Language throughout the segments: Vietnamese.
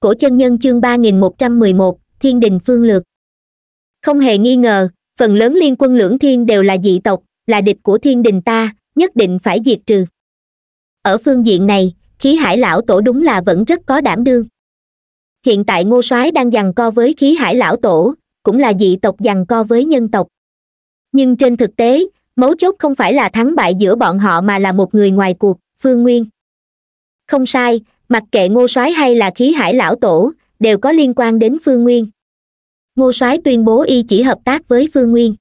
cổ chân nhân chương 3111, thiên đình phương lược không hề nghi ngờ phần lớn liên quân lưỡng thiên đều là dị tộc là địch của thiên đình ta nhất định phải diệt trừ ở phương diện này khí hải lão tổ đúng là vẫn rất có đảm đương hiện tại ngô soái đang giằng co với khí hải lão tổ cũng là dị tộc giằng co với nhân tộc nhưng trên thực tế mấu chốt không phải là thắng bại giữa bọn họ mà là một người ngoài cuộc phương nguyên không sai mặc kệ ngô soái hay là khí hải lão tổ đều có liên quan đến phương nguyên ngô soái tuyên bố y chỉ hợp tác với phương nguyên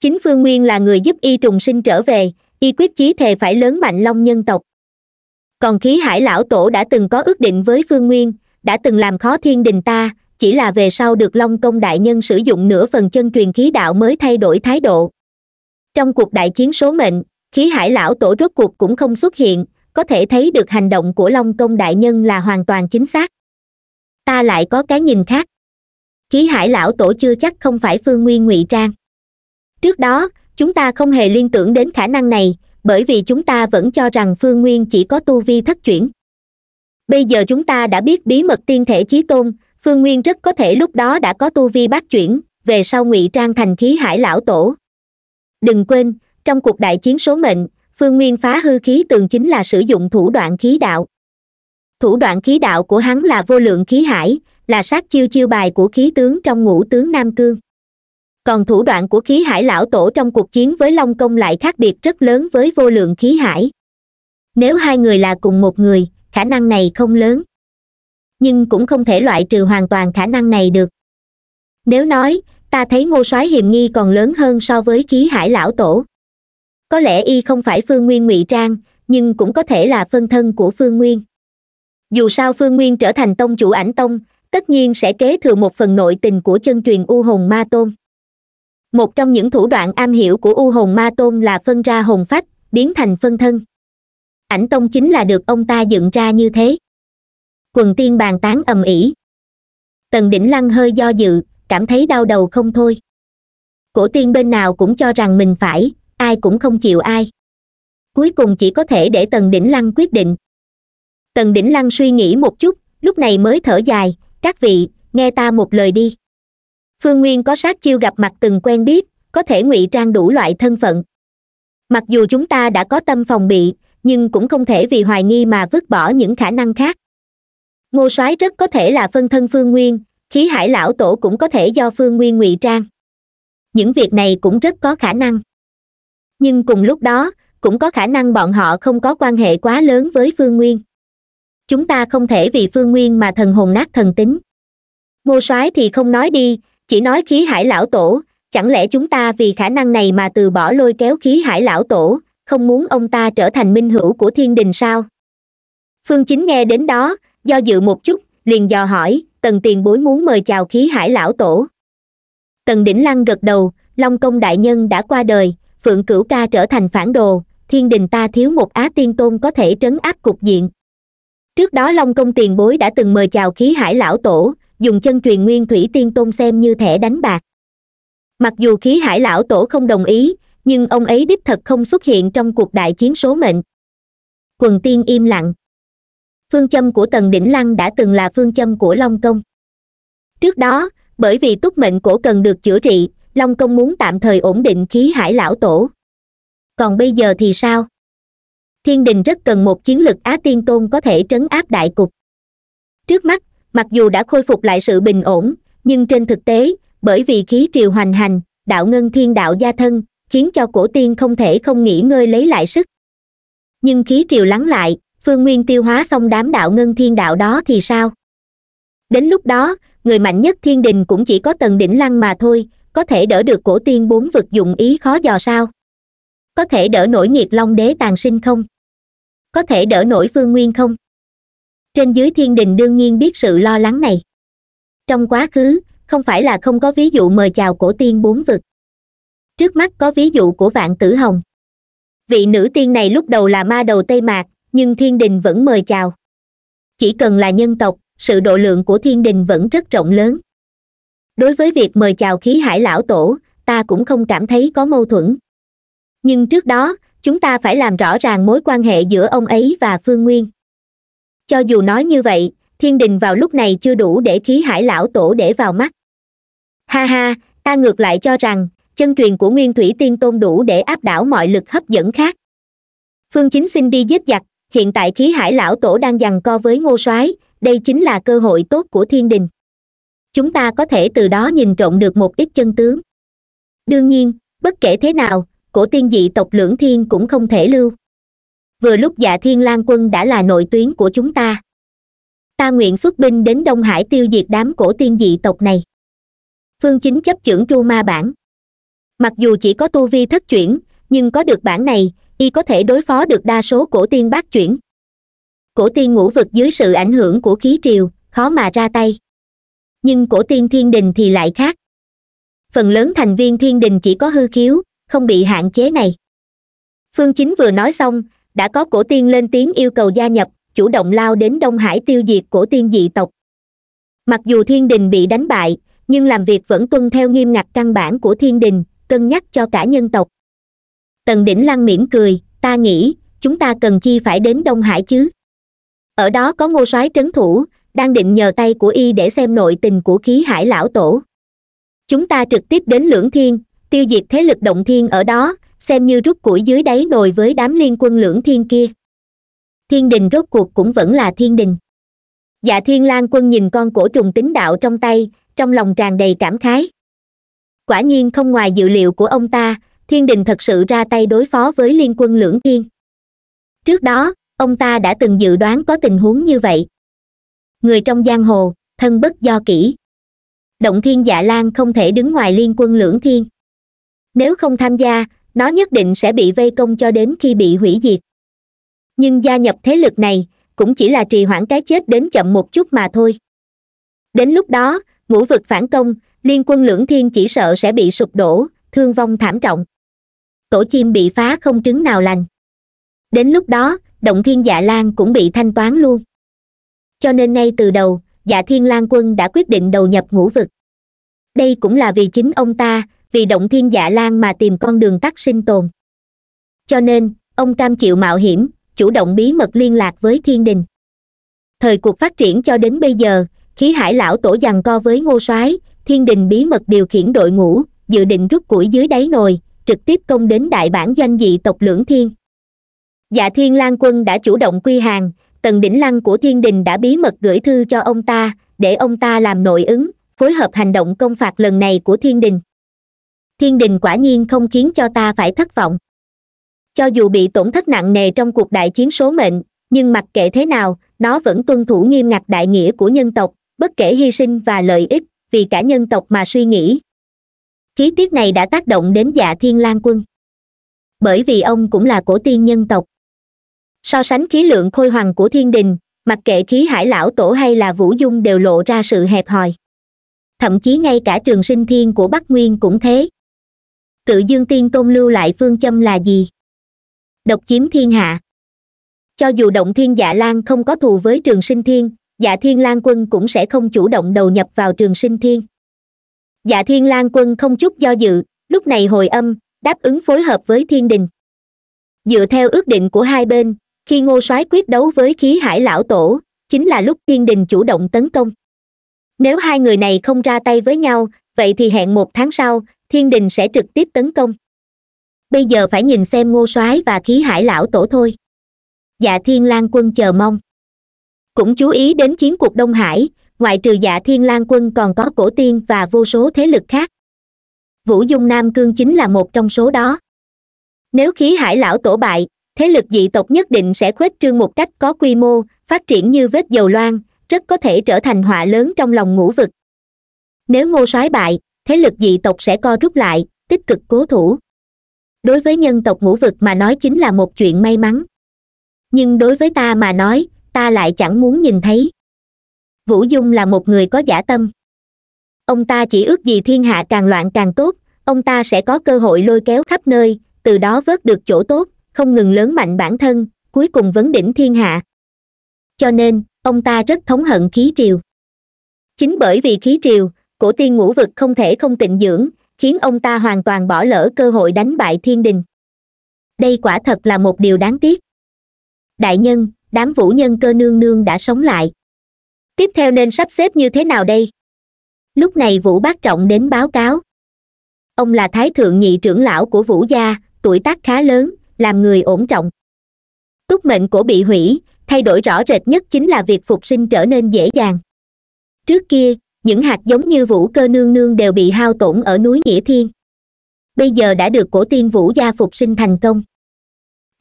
chính phương nguyên là người giúp y trùng sinh trở về y quyết chí thề phải lớn mạnh long nhân tộc còn khí hải lão tổ đã từng có ước định với phương nguyên đã từng làm khó thiên đình ta chỉ là về sau được long công đại nhân sử dụng nửa phần chân truyền khí đạo mới thay đổi thái độ trong cuộc đại chiến số mệnh khí hải lão tổ rốt cuộc cũng không xuất hiện có thể thấy được hành động của long công đại nhân là hoàn toàn chính xác ta lại có cái nhìn khác khí hải lão tổ chưa chắc không phải phương nguyên ngụy trang trước đó chúng ta không hề liên tưởng đến khả năng này bởi vì chúng ta vẫn cho rằng phương nguyên chỉ có tu vi thất chuyển bây giờ chúng ta đã biết bí mật tiên thể chí tôn phương nguyên rất có thể lúc đó đã có tu vi bát chuyển về sau ngụy trang thành khí hải lão tổ đừng quên trong cuộc đại chiến số mệnh phương nguyên phá hư khí tường chính là sử dụng thủ đoạn khí đạo thủ đoạn khí đạo của hắn là vô lượng khí hải là sát chiêu chiêu bài của khí tướng trong ngũ tướng nam cương còn thủ đoạn của khí hải lão tổ trong cuộc chiến với long công lại khác biệt rất lớn với vô lượng khí hải nếu hai người là cùng một người khả năng này không lớn nhưng cũng không thể loại trừ hoàn toàn khả năng này được nếu nói ta thấy ngô soái hiềm nghi còn lớn hơn so với khí hải lão tổ có lẽ y không phải phương nguyên ngụy trang nhưng cũng có thể là phân thân của phương nguyên dù sao phương nguyên trở thành tông chủ ảnh tông tất nhiên sẽ kế thừa một phần nội tình của chân truyền u hồn ma tôn một trong những thủ đoạn am hiểu của u hồn ma tôn là phân ra hồn phách biến thành phân thân ảnh tông chính là được ông ta dựng ra như thế quần tiên bàn tán ầm ĩ tần đỉnh lăng hơi do dự cảm thấy đau đầu không thôi cổ tiên bên nào cũng cho rằng mình phải ai cũng không chịu ai cuối cùng chỉ có thể để tần đỉnh lăng quyết định tần đỉnh lăng suy nghĩ một chút lúc này mới thở dài các vị nghe ta một lời đi phương nguyên có sát chiêu gặp mặt từng quen biết có thể ngụy trang đủ loại thân phận mặc dù chúng ta đã có tâm phòng bị nhưng cũng không thể vì hoài nghi mà vứt bỏ những khả năng khác ngô soái rất có thể là phân thân phương nguyên khí hải lão tổ cũng có thể do phương nguyên ngụy trang những việc này cũng rất có khả năng nhưng cùng lúc đó cũng có khả năng bọn họ không có quan hệ quá lớn với phương nguyên chúng ta không thể vì phương nguyên mà thần hồn nát thần tính ngô soái thì không nói đi chỉ nói khí hải lão tổ chẳng lẽ chúng ta vì khả năng này mà từ bỏ lôi kéo khí hải lão tổ không muốn ông ta trở thành minh hữu của thiên đình sao phương chính nghe đến đó do dự một chút liền dò hỏi tần tiền bối muốn mời chào khí hải lão tổ tần đỉnh lăng gật đầu long công đại nhân đã qua đời phượng cửu ca trở thành phản đồ thiên đình ta thiếu một á tiên tôn có thể trấn áp cục diện trước đó long công tiền bối đã từng mời chào khí hải lão tổ dùng chân truyền nguyên thủy tiên tôn xem như thẻ đánh bạc mặc dù khí hải lão tổ không đồng ý nhưng ông ấy đích thật không xuất hiện trong cuộc đại chiến số mệnh quần tiên im lặng phương châm của tần đỉnh lăng đã từng là phương châm của long công trước đó bởi vì túc mệnh cổ cần được chữa trị long công muốn tạm thời ổn định khí hải lão tổ còn bây giờ thì sao thiên đình rất cần một chiến lực á tiên tôn có thể trấn áp đại cục trước mắt mặc dù đã khôi phục lại sự bình ổn nhưng trên thực tế bởi vì khí triều hoành hành đạo ngân thiên đạo gia thân khiến cho cổ tiên không thể không nghỉ ngơi lấy lại sức nhưng khí triều lắng lại phương nguyên tiêu hóa xong đám đạo ngân thiên đạo đó thì sao đến lúc đó người mạnh nhất thiên đình cũng chỉ có tầng đỉnh lăng mà thôi có thể đỡ được cổ tiên bốn vực dụng ý khó dò sao có thể đỡ nổi nghiệp long đế tàn sinh không có thể đỡ nổi phương nguyên không trên dưới thiên đình đương nhiên biết sự lo lắng này trong quá khứ không phải là không có ví dụ mời chào cổ tiên bốn vực trước mắt có ví dụ của vạn tử hồng vị nữ tiên này lúc đầu là ma đầu tây mạc nhưng thiên đình vẫn mời chào chỉ cần là nhân tộc sự độ lượng của thiên đình vẫn rất rộng lớn đối với việc mời chào khí hải lão tổ ta cũng không cảm thấy có mâu thuẫn nhưng trước đó chúng ta phải làm rõ ràng mối quan hệ giữa ông ấy và phương nguyên cho dù nói như vậy thiên đình vào lúc này chưa đủ để khí hải lão tổ để vào mắt ha ha ta ngược lại cho rằng chân truyền của nguyên thủy tiên tôn đủ để áp đảo mọi lực hấp dẫn khác phương chính xin đi giết giặc hiện tại khí hải lão tổ đang giằng co với ngô soái đây chính là cơ hội tốt của thiên đình chúng ta có thể từ đó nhìn trộn được một ít chân tướng đương nhiên bất kể thế nào cổ tiên dị tộc lưỡng thiên cũng không thể lưu vừa lúc dạ thiên lang quân đã là nội tuyến của chúng ta ta nguyện xuất binh đến đông hải tiêu diệt đám cổ tiên dị tộc này phương chính chấp trưởng tru ma bản mặc dù chỉ có tu vi thất chuyển nhưng có được bản này y có thể đối phó được đa số cổ tiên bát chuyển cổ tiên ngũ vực dưới sự ảnh hưởng của khí triều khó mà ra tay nhưng cổ tiên thiên đình thì lại khác phần lớn thành viên thiên đình chỉ có hư khiếu không bị hạn chế này phương chính vừa nói xong đã có cổ tiên lên tiếng yêu cầu gia nhập chủ động lao đến đông hải tiêu diệt cổ tiên dị tộc mặc dù thiên đình bị đánh bại nhưng làm việc vẫn tuân theo nghiêm ngặt căn bản của thiên đình cân nhắc cho cả nhân tộc tần đỉnh lăng mỉm cười ta nghĩ chúng ta cần chi phải đến đông hải chứ ở đó có ngô soái trấn thủ đang định nhờ tay của y để xem nội tình của khí hải lão tổ chúng ta trực tiếp đến lưỡng thiên tiêu diệt thế lực động thiên ở đó xem như rút củi dưới đáy nồi với đám liên quân lưỡng thiên kia thiên đình rốt cuộc cũng vẫn là thiên đình dạ thiên lang quân nhìn con cổ trùng tính đạo trong tay trong lòng tràn đầy cảm khái quả nhiên không ngoài dự liệu của ông ta thiên đình thật sự ra tay đối phó với liên quân lưỡng thiên trước đó ông ta đã từng dự đoán có tình huống như vậy người trong giang hồ thân bất do kỷ động thiên dạ lan không thể đứng ngoài liên quân lưỡng thiên nếu không tham gia nó nhất định sẽ bị vây công cho đến khi bị hủy diệt nhưng gia nhập thế lực này cũng chỉ là trì hoãn cái chết đến chậm một chút mà thôi đến lúc đó ngũ vực phản công liên quân lưỡng thiên chỉ sợ sẽ bị sụp đổ thương vong thảm trọng tổ chim bị phá không trứng nào lành đến lúc đó động thiên dạ lan cũng bị thanh toán luôn cho nên ngay từ đầu dạ thiên lang quân đã quyết định đầu nhập ngũ vực đây cũng là vì chính ông ta vì động thiên dạ lan mà tìm con đường tắt sinh tồn cho nên ông cam chịu mạo hiểm chủ động bí mật liên lạc với thiên đình thời cuộc phát triển cho đến bây giờ khí hải lão tổ giằng co với ngô soái thiên đình bí mật điều khiển đội ngũ dự định rút củi dưới đáy nồi trực tiếp công đến đại bản doanh dị tộc lưỡng thiên dạ thiên lang quân đã chủ động quy hàng tần đỉnh lăng của thiên đình đã bí mật gửi thư cho ông ta để ông ta làm nội ứng phối hợp hành động công phạt lần này của thiên đình thiên đình quả nhiên không khiến cho ta phải thất vọng cho dù bị tổn thất nặng nề trong cuộc đại chiến số mệnh nhưng mặc kệ thế nào nó vẫn tuân thủ nghiêm ngặt đại nghĩa của nhân tộc bất kể hy sinh và lợi ích vì cả nhân tộc mà suy nghĩ khí tiết này đã tác động đến dạ thiên Lan quân bởi vì ông cũng là cổ tiên nhân tộc so sánh khí lượng khôi hoàng của thiên đình mặc kệ khí hải lão tổ hay là vũ dung đều lộ ra sự hẹp hòi thậm chí ngay cả trường sinh thiên của bắc nguyên cũng thế tự dương tiên tôn lưu lại phương châm là gì độc chiếm thiên hạ cho dù động thiên dạ lan không có thù với trường sinh thiên dạ thiên lan quân cũng sẽ không chủ động đầu nhập vào trường sinh thiên dạ thiên lan quân không chút do dự lúc này hồi âm đáp ứng phối hợp với thiên đình dựa theo ước định của hai bên khi ngô soái quyết đấu với khí hải lão tổ chính là lúc thiên đình chủ động tấn công nếu hai người này không ra tay với nhau vậy thì hẹn một tháng sau thiên đình sẽ trực tiếp tấn công bây giờ phải nhìn xem ngô soái và khí hải lão tổ thôi dạ thiên lang quân chờ mong cũng chú ý đến chiến cuộc đông hải ngoại trừ dạ thiên lang quân còn có cổ tiên và vô số thế lực khác vũ dung nam cương chính là một trong số đó nếu khí hải lão tổ bại thế lực dị tộc nhất định sẽ khuếch trương một cách có quy mô phát triển như vết dầu loang rất có thể trở thành họa lớn trong lòng ngũ vực nếu ngô soái bại thế lực dị tộc sẽ co rút lại tích cực cố thủ đối với nhân tộc ngũ vực mà nói chính là một chuyện may mắn nhưng đối với ta mà nói ta lại chẳng muốn nhìn thấy vũ dung là một người có giả tâm ông ta chỉ ước gì thiên hạ càng loạn càng tốt ông ta sẽ có cơ hội lôi kéo khắp nơi từ đó vớt được chỗ tốt không ngừng lớn mạnh bản thân cuối cùng vấn đỉnh thiên hạ cho nên ông ta rất thống hận khí triều chính bởi vì khí triều cổ tiên ngũ vực không thể không tịnh dưỡng khiến ông ta hoàn toàn bỏ lỡ cơ hội đánh bại thiên đình đây quả thật là một điều đáng tiếc đại nhân đám vũ nhân cơ nương nương đã sống lại tiếp theo nên sắp xếp như thế nào đây lúc này vũ bác trọng đến báo cáo ông là thái thượng nhị trưởng lão của vũ gia tuổi tác khá lớn làm người ổn trọng túc mệnh của bị hủy thay đổi rõ rệt nhất chính là việc phục sinh trở nên dễ dàng trước kia những hạt giống như vũ cơ nương nương đều bị hao tổn ở núi nghĩa thiên bây giờ đã được cổ tiên vũ gia phục sinh thành công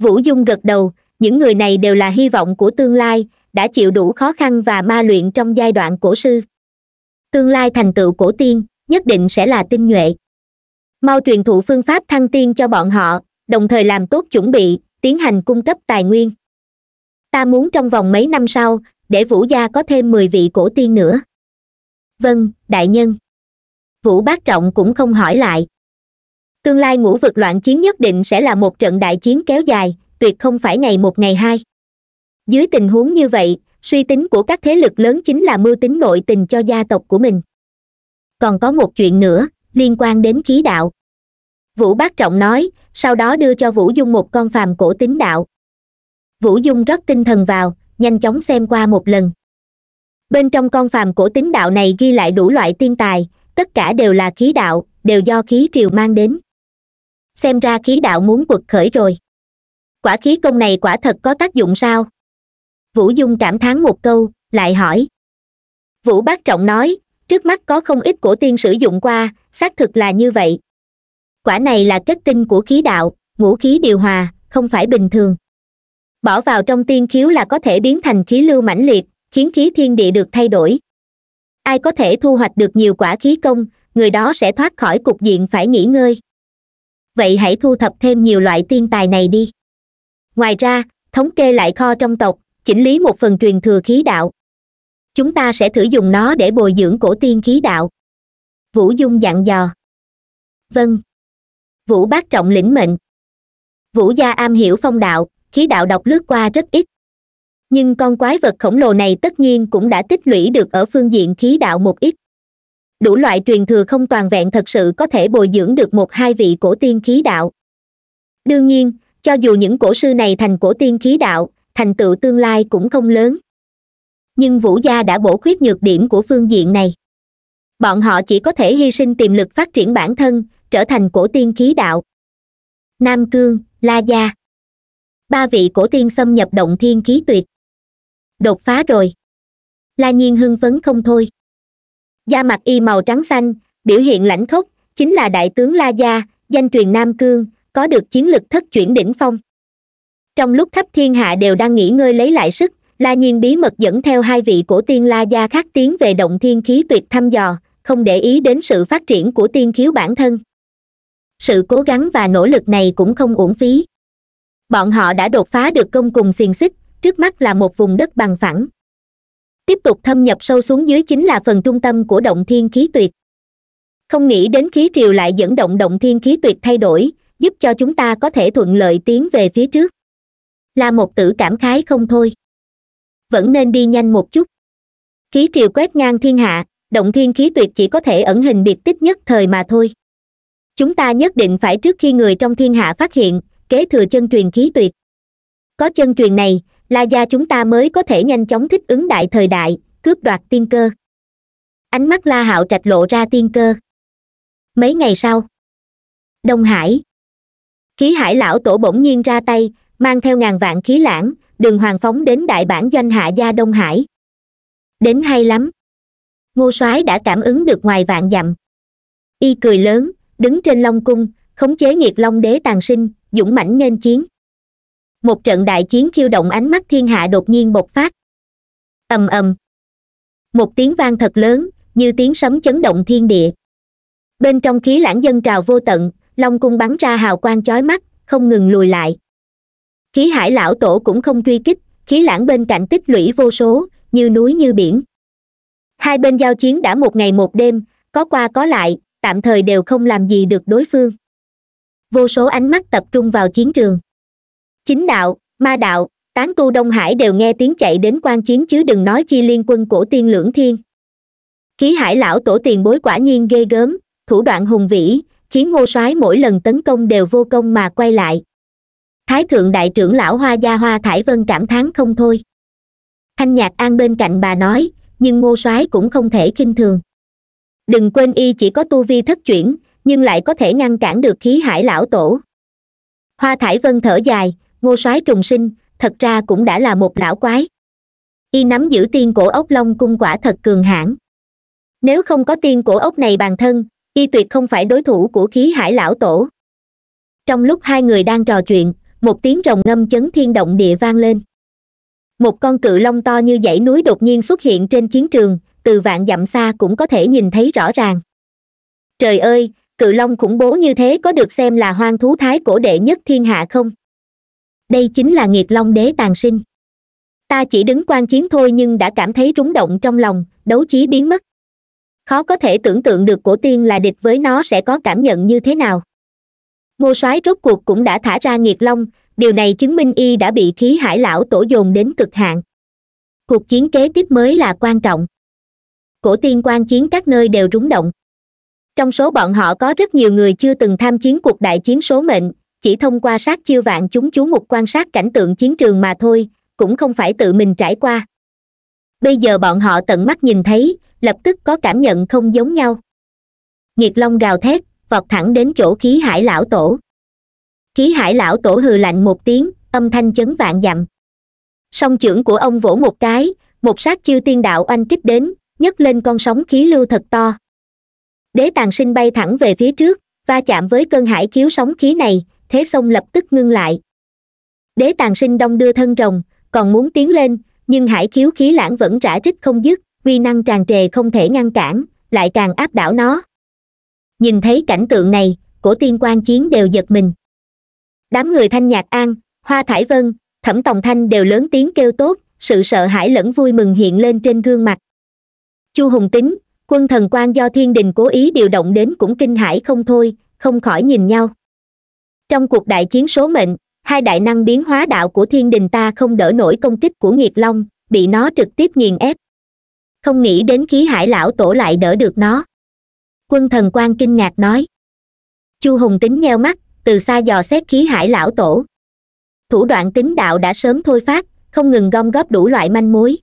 vũ dung gật đầu những người này đều là hy vọng của tương lai đã chịu đủ khó khăn và ma luyện trong giai đoạn cổ sư tương lai thành tựu cổ tiên nhất định sẽ là tinh nhuệ mau truyền thụ phương pháp thăng tiên cho bọn họ đồng thời làm tốt chuẩn bị tiến hành cung cấp tài nguyên ta muốn trong vòng mấy năm sau để vũ gia có thêm mười vị cổ tiên nữa vâng đại nhân vũ bác trọng cũng không hỏi lại tương lai ngũ vực loạn chiến nhất định sẽ là một trận đại chiến kéo dài tuyệt không phải ngày một ngày hai dưới tình huống như vậy suy tính của các thế lực lớn chính là mưu tính nội tình cho gia tộc của mình còn có một chuyện nữa liên quan đến khí đạo vũ bác trọng nói sau đó đưa cho vũ dung một con phàm cổ tính đạo vũ dung rất tinh thần vào nhanh chóng xem qua một lần bên trong con phàm cổ tính đạo này ghi lại đủ loại tiên tài tất cả đều là khí đạo đều do khí triều mang đến xem ra khí đạo muốn quật khởi rồi quả khí công này quả thật có tác dụng sao vũ dung cảm thán một câu lại hỏi vũ bác trọng nói trước mắt có không ít cổ tiên sử dụng qua xác thực là như vậy quả này là kết tinh của khí đạo ngũ khí điều hòa không phải bình thường bỏ vào trong tiên khiếu là có thể biến thành khí lưu mãnh liệt khiến khí thiên địa được thay đổi ai có thể thu hoạch được nhiều quả khí công người đó sẽ thoát khỏi cục diện phải nghỉ ngơi vậy hãy thu thập thêm nhiều loại tiên tài này đi ngoài ra thống kê lại kho trong tộc chỉnh lý một phần truyền thừa khí đạo chúng ta sẽ thử dùng nó để bồi dưỡng cổ tiên khí đạo vũ dung dặn dò vâng vũ bác trọng lĩnh mệnh vũ gia am hiểu phong đạo khí đạo đọc lướt qua rất ít nhưng con quái vật khổng lồ này tất nhiên cũng đã tích lũy được ở phương diện khí đạo một ít đủ loại truyền thừa không toàn vẹn thật sự có thể bồi dưỡng được một hai vị cổ tiên khí đạo đương nhiên cho dù những cổ sư này thành cổ tiên khí đạo thành tựu tương lai cũng không lớn nhưng vũ gia đã bổ khuyết nhược điểm của phương diện này bọn họ chỉ có thể hy sinh tiềm lực phát triển bản thân trở thành cổ tiên khí đạo nam cương la gia ba vị cổ tiên xâm nhập động thiên khí tuyệt đột phá rồi la nhiên hưng phấn không thôi da mặt y màu trắng xanh biểu hiện lãnh khốc chính là đại tướng la gia danh truyền nam cương có được chiến lực thất chuyển đỉnh phong trong lúc khắp thiên hạ đều đang nghỉ ngơi lấy lại sức la nhiên bí mật dẫn theo hai vị cổ tiên la gia khác tiến về động thiên khí tuyệt thăm dò không để ý đến sự phát triển của tiên khiếu bản thân sự cố gắng và nỗ lực này cũng không uổng phí bọn họ đã đột phá được công cùng xiềng xích trước mắt là một vùng đất bằng phẳng tiếp tục thâm nhập sâu xuống dưới chính là phần trung tâm của động thiên khí tuyệt không nghĩ đến khí triều lại dẫn động động thiên khí tuyệt thay đổi giúp cho chúng ta có thể thuận lợi tiến về phía trước là một tử cảm khái không thôi vẫn nên đi nhanh một chút khí triều quét ngang thiên hạ động thiên khí tuyệt chỉ có thể ẩn hình biệt tích nhất thời mà thôi chúng ta nhất định phải trước khi người trong thiên hạ phát hiện kế thừa chân truyền khí tuyệt có chân truyền này la gia chúng ta mới có thể nhanh chóng thích ứng đại thời đại cướp đoạt tiên cơ ánh mắt la hạo trạch lộ ra tiên cơ mấy ngày sau đông hải khí hải lão tổ bỗng nhiên ra tay mang theo ngàn vạn khí lãng đường hoàng phóng đến đại bản doanh hạ gia đông hải đến hay lắm ngô soái đã cảm ứng được ngoài vạn dặm y cười lớn đứng trên long cung khống chế nghiệt long đế tàn sinh dũng mãnh nghênh chiến một trận đại chiến khiêu động ánh mắt thiên hạ đột nhiên bộc phát ầm ầm một tiếng vang thật lớn như tiếng sấm chấn động thiên địa bên trong khí lãng dân trào vô tận long cung bắn ra hào quang chói mắt không ngừng lùi lại khí hải lão tổ cũng không truy kích khí lãng bên cạnh tích lũy vô số như núi như biển hai bên giao chiến đã một ngày một đêm có qua có lại tạm thời đều không làm gì được đối phương vô số ánh mắt tập trung vào chiến trường chính đạo ma đạo tán tu đông hải đều nghe tiếng chạy đến quan chiến chứ đừng nói chi liên quân cổ tiên lưỡng thiên khí hải lão tổ tiền bối quả nhiên ghê gớm thủ đoạn hùng vĩ khiến ngô soái mỗi lần tấn công đều vô công mà quay lại thái thượng đại trưởng lão hoa gia hoa thải vân cảm thán không thôi thanh nhạc an bên cạnh bà nói nhưng ngô soái cũng không thể khinh thường đừng quên y chỉ có tu vi thất chuyển nhưng lại có thể ngăn cản được khí hải lão tổ hoa thải vân thở dài ngô soái trùng sinh thật ra cũng đã là một lão quái y nắm giữ tiên cổ ốc long cung quả thật cường hãn nếu không có tiên cổ ốc này bàn thân y tuyệt không phải đối thủ của khí hải lão tổ trong lúc hai người đang trò chuyện một tiếng rồng ngâm chấn thiên động địa vang lên một con cự long to như dãy núi đột nhiên xuất hiện trên chiến trường từ vạn dặm xa cũng có thể nhìn thấy rõ ràng trời ơi cự long khủng bố như thế có được xem là hoang thú thái cổ đệ nhất thiên hạ không đây chính là nghiệt long đế tàn sinh ta chỉ đứng quan chiến thôi nhưng đã cảm thấy rúng động trong lòng đấu chí biến mất khó có thể tưởng tượng được cổ tiên là địch với nó sẽ có cảm nhận như thế nào ngô soái rốt cuộc cũng đã thả ra nghiệt long điều này chứng minh y đã bị khí hải lão tổ dồn đến cực hạn cuộc chiến kế tiếp mới là quan trọng cổ tiên quan chiến các nơi đều rúng động trong số bọn họ có rất nhiều người chưa từng tham chiến cuộc đại chiến số mệnh chỉ thông qua sát chiêu vạn chúng chú mục quan sát cảnh tượng chiến trường mà thôi cũng không phải tự mình trải qua bây giờ bọn họ tận mắt nhìn thấy lập tức có cảm nhận không giống nhau nghiệt long gào thét vọt thẳng đến chỗ khí hải lão tổ khí hải lão tổ hừ lạnh một tiếng âm thanh chấn vạn dặm song trưởng của ông vỗ một cái một sát chiêu tiên đạo oanh kích đến nhấc lên con sóng khí lưu thật to đế tàng sinh bay thẳng về phía trước va chạm với cơn hải khiếu sóng khí này thế sông lập tức ngưng lại đế tàng sinh đông đưa thân rồng còn muốn tiến lên nhưng hải khiếu khí lãng vẫn rã rít không dứt uy năng tràn trề không thể ngăn cản lại càng áp đảo nó nhìn thấy cảnh tượng này cổ tiên quan chiến đều giật mình đám người thanh nhạc an hoa thải vân thẩm tòng thanh đều lớn tiếng kêu tốt sự sợ hãi lẫn vui mừng hiện lên trên gương mặt chu hùng tính quân thần quan do thiên đình cố ý điều động đến cũng kinh hãi không thôi không khỏi nhìn nhau trong cuộc đại chiến số mệnh hai đại năng biến hóa đạo của thiên đình ta không đỡ nổi công kích của nghiệt long bị nó trực tiếp nghiền ép không nghĩ đến khí hải lão tổ lại đỡ được nó quân thần quan kinh ngạc nói chu hùng tính nheo mắt từ xa dò xét khí hải lão tổ thủ đoạn tính đạo đã sớm thôi phát không ngừng gom góp đủ loại manh mối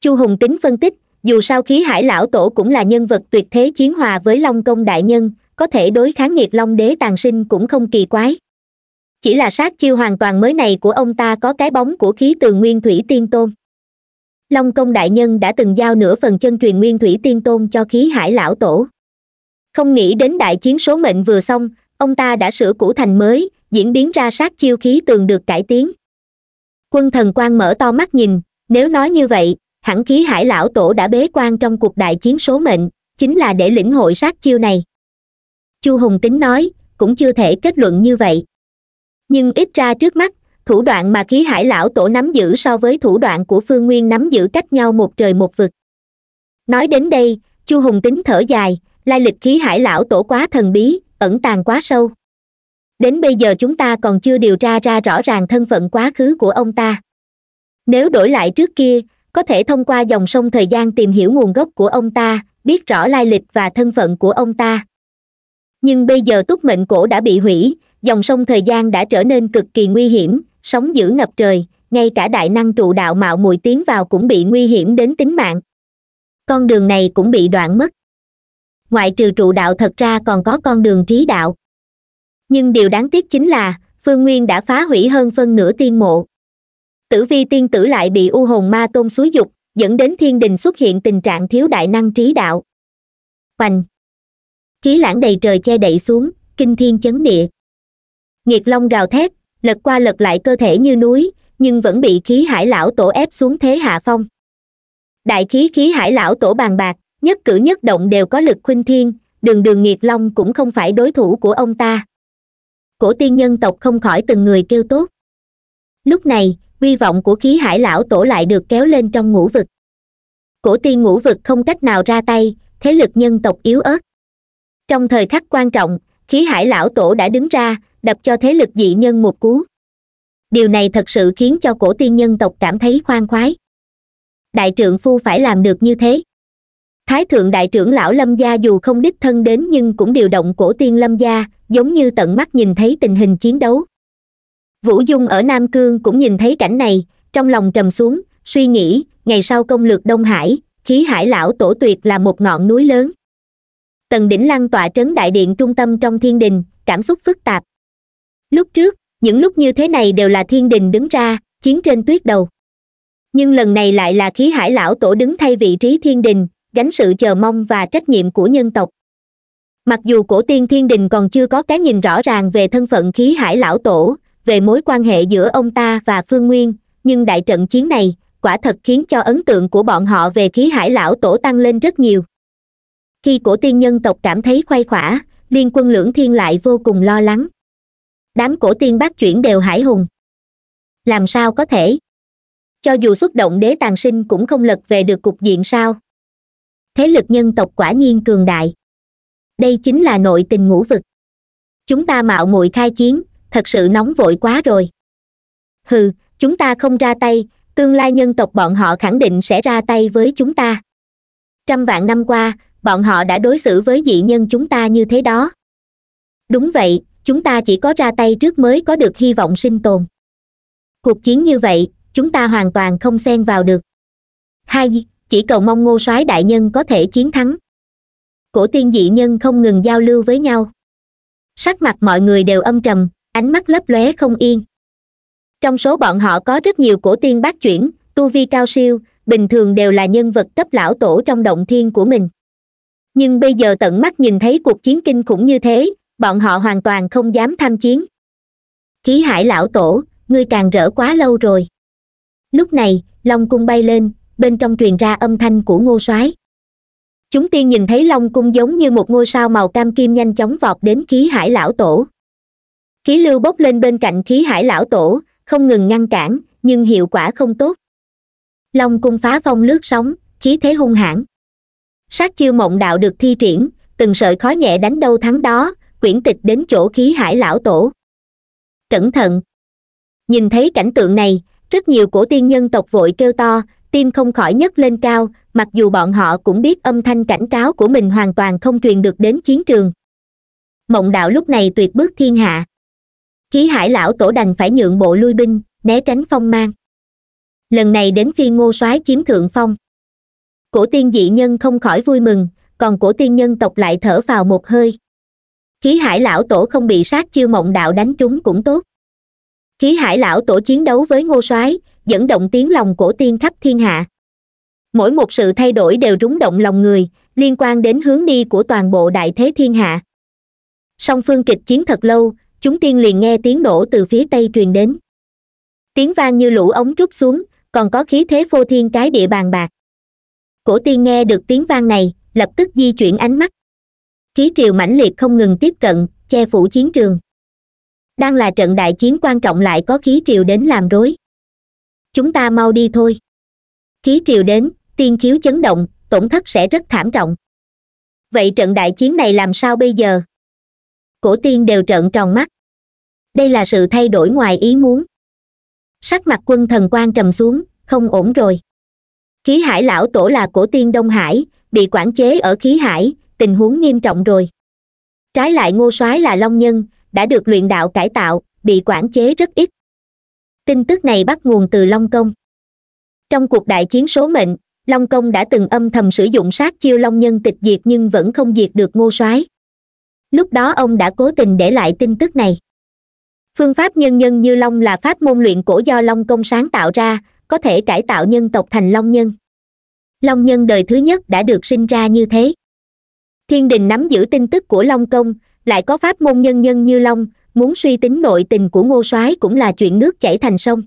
chu hùng tính phân tích dù sao khí hải lão tổ cũng là nhân vật tuyệt thế chiến hòa với long công đại nhân có thể đối kháng nghiệt long đế tàn sinh cũng không kỳ quái chỉ là sát chiêu hoàn toàn mới này của ông ta có cái bóng của khí từ nguyên thủy tiên tôn long công đại nhân đã từng giao nửa phần chân truyền nguyên thủy tiên tôn cho khí hải lão tổ không nghĩ đến đại chiến số mệnh vừa xong ông ta đã sửa cũ thành mới diễn biến ra sát chiêu khí tường được cải tiến quân thần quan mở to mắt nhìn nếu nói như vậy hẳn khí hải lão tổ đã bế quan trong cuộc đại chiến số mệnh chính là để lĩnh hội sát chiêu này chu hùng tính nói cũng chưa thể kết luận như vậy nhưng ít ra trước mắt thủ đoạn mà khí hải lão tổ nắm giữ so với thủ đoạn của phương nguyên nắm giữ cách nhau một trời một vực nói đến đây chu hùng tính thở dài lai lịch khí hải lão tổ quá thần bí ẩn tàng quá sâu đến bây giờ chúng ta còn chưa điều tra ra rõ ràng thân phận quá khứ của ông ta nếu đổi lại trước kia có thể thông qua dòng sông thời gian tìm hiểu nguồn gốc của ông ta biết rõ lai lịch và thân phận của ông ta nhưng bây giờ túc mệnh cổ đã bị hủy dòng sông thời gian đã trở nên cực kỳ nguy hiểm sóng dữ ngập trời ngay cả đại năng trụ đạo mạo muội tiến vào cũng bị nguy hiểm đến tính mạng con đường này cũng bị đoạn mất ngoại trừ trụ đạo thật ra còn có con đường trí đạo nhưng điều đáng tiếc chính là phương nguyên đã phá hủy hơn phân nửa tiên mộ tử vi tiên tử lại bị u hồn ma tôn suối dục dẫn đến thiên đình xuất hiện tình trạng thiếu đại năng trí đạo hoành khí lãng đầy trời che đậy xuống kinh thiên chấn địa nghiệt long gào thét lật qua lật lại cơ thể như núi nhưng vẫn bị khí hải lão tổ ép xuống thế hạ phong đại khí khí hải lão tổ bàn bạc nhất cử nhất động đều có lực khuynh thiên đường đường nghiệt long cũng không phải đối thủ của ông ta cổ tiên nhân tộc không khỏi từng người kêu tốt lúc này uy vọng của khí hải lão tổ lại được kéo lên trong ngũ vực cổ tiên ngũ vực không cách nào ra tay thế lực nhân tộc yếu ớt trong thời khắc quan trọng khí hải lão tổ đã đứng ra đập cho thế lực dị nhân một cú điều này thật sự khiến cho cổ tiên nhân tộc cảm thấy khoan khoái đại trưởng phu phải làm được như thế thái thượng đại trưởng lão lâm gia dù không đích thân đến nhưng cũng điều động cổ tiên lâm gia giống như tận mắt nhìn thấy tình hình chiến đấu vũ dung ở nam cương cũng nhìn thấy cảnh này trong lòng trầm xuống suy nghĩ ngày sau công lược đông hải khí hải lão tổ tuyệt là một ngọn núi lớn tần đỉnh lăng tọa trấn đại điện trung tâm trong thiên đình cảm xúc phức tạp lúc trước những lúc như thế này đều là thiên đình đứng ra chiến trên tuyết đầu nhưng lần này lại là khí hải lão tổ đứng thay vị trí thiên đình gánh sự chờ mong và trách nhiệm của nhân tộc mặc dù cổ tiên thiên đình còn chưa có cái nhìn rõ ràng về thân phận khí hải lão tổ về mối quan hệ giữa ông ta và phương nguyên nhưng đại trận chiến này quả thật khiến cho ấn tượng của bọn họ về khí hải lão tổ tăng lên rất nhiều khi cổ tiên nhân tộc cảm thấy khoai khỏa liên quân lưỡng thiên lại vô cùng lo lắng đám cổ tiên bác chuyển đều hải hùng làm sao có thể cho dù xuất động đế tàng sinh cũng không lật về được cục diện sao thế lực nhân tộc quả nhiên cường đại đây chính là nội tình ngũ vực chúng ta mạo muội khai chiến thật sự nóng vội quá rồi hừ chúng ta không ra tay tương lai nhân tộc bọn họ khẳng định sẽ ra tay với chúng ta trăm vạn năm qua bọn họ đã đối xử với dị nhân chúng ta như thế đó đúng vậy chúng ta chỉ có ra tay trước mới có được hy vọng sinh tồn cuộc chiến như vậy chúng ta hoàn toàn không xen vào được hai chỉ cầu mong ngô soái đại nhân có thể chiến thắng cổ tiên dị nhân không ngừng giao lưu với nhau sắc mặt mọi người đều âm trầm ánh mắt lấp lóe không yên trong số bọn họ có rất nhiều cổ tiên bát chuyển tu vi cao siêu bình thường đều là nhân vật cấp lão tổ trong động thiên của mình nhưng bây giờ tận mắt nhìn thấy cuộc chiến kinh khủng như thế bọn họ hoàn toàn không dám tham chiến khí hải lão tổ ngươi càng rỡ quá lâu rồi lúc này long cung bay lên bên trong truyền ra âm thanh của ngô soái chúng tiên nhìn thấy long cung giống như một ngôi sao màu cam kim nhanh chóng vọt đến khí hải lão tổ khí lưu bốc lên bên cạnh khí hải lão tổ không ngừng ngăn cản nhưng hiệu quả không tốt long cung phá phong lướt sóng khí thế hung hãn sát chiêu mộng đạo được thi triển từng sợi khói nhẹ đánh đâu thắng đó quyển tịch đến chỗ khí hải lão tổ cẩn thận nhìn thấy cảnh tượng này rất nhiều cổ tiên nhân tộc vội kêu to tim không khỏi nhấc lên cao mặc dù bọn họ cũng biết âm thanh cảnh cáo của mình hoàn toàn không truyền được đến chiến trường mộng đạo lúc này tuyệt bước thiên hạ khí hải lão tổ đành phải nhượng bộ lui binh né tránh phong mang lần này đến phiên ngô soái chiếm thượng phong cổ tiên dị nhân không khỏi vui mừng còn cổ tiên nhân tộc lại thở vào một hơi khí hải lão tổ không bị sát chiêu mộng đạo đánh trúng cũng tốt khí hải lão tổ chiến đấu với ngô soái dẫn động tiếng lòng cổ tiên khắp thiên hạ mỗi một sự thay đổi đều rúng động lòng người liên quan đến hướng đi của toàn bộ đại thế thiên hạ song phương kịch chiến thật lâu chúng tiên liền nghe tiếng nổ từ phía tây truyền đến tiếng vang như lũ ống trút xuống còn có khí thế phô thiên cái địa bàn bạc cổ tiên nghe được tiếng vang này lập tức di chuyển ánh mắt khí triều mãnh liệt không ngừng tiếp cận che phủ chiến trường đang là trận đại chiến quan trọng lại có khí triều đến làm rối chúng ta mau đi thôi khí triều đến tiên khiếu chấn động tổn thất sẽ rất thảm trọng vậy trận đại chiến này làm sao bây giờ cổ tiên đều trợn tròn mắt đây là sự thay đổi ngoài ý muốn sắc mặt quân thần quan trầm xuống không ổn rồi khí hải lão tổ là cổ tiên đông hải bị quản chế ở khí hải tình huống nghiêm trọng rồi trái lại ngô soái là long nhân đã được luyện đạo cải tạo bị quản chế rất ít tin tức này bắt nguồn từ long công trong cuộc đại chiến số mệnh long công đã từng âm thầm sử dụng sát chiêu long nhân tịch diệt nhưng vẫn không diệt được ngô soái lúc đó ông đã cố tình để lại tin tức này phương pháp nhân nhân như long là pháp môn luyện cổ do long công sáng tạo ra có thể cải tạo nhân tộc thành long nhân long nhân đời thứ nhất đã được sinh ra như thế thiên đình nắm giữ tin tức của long công lại có pháp môn nhân nhân như long muốn suy tính nội tình của ngô soái cũng là chuyện nước chảy thành sông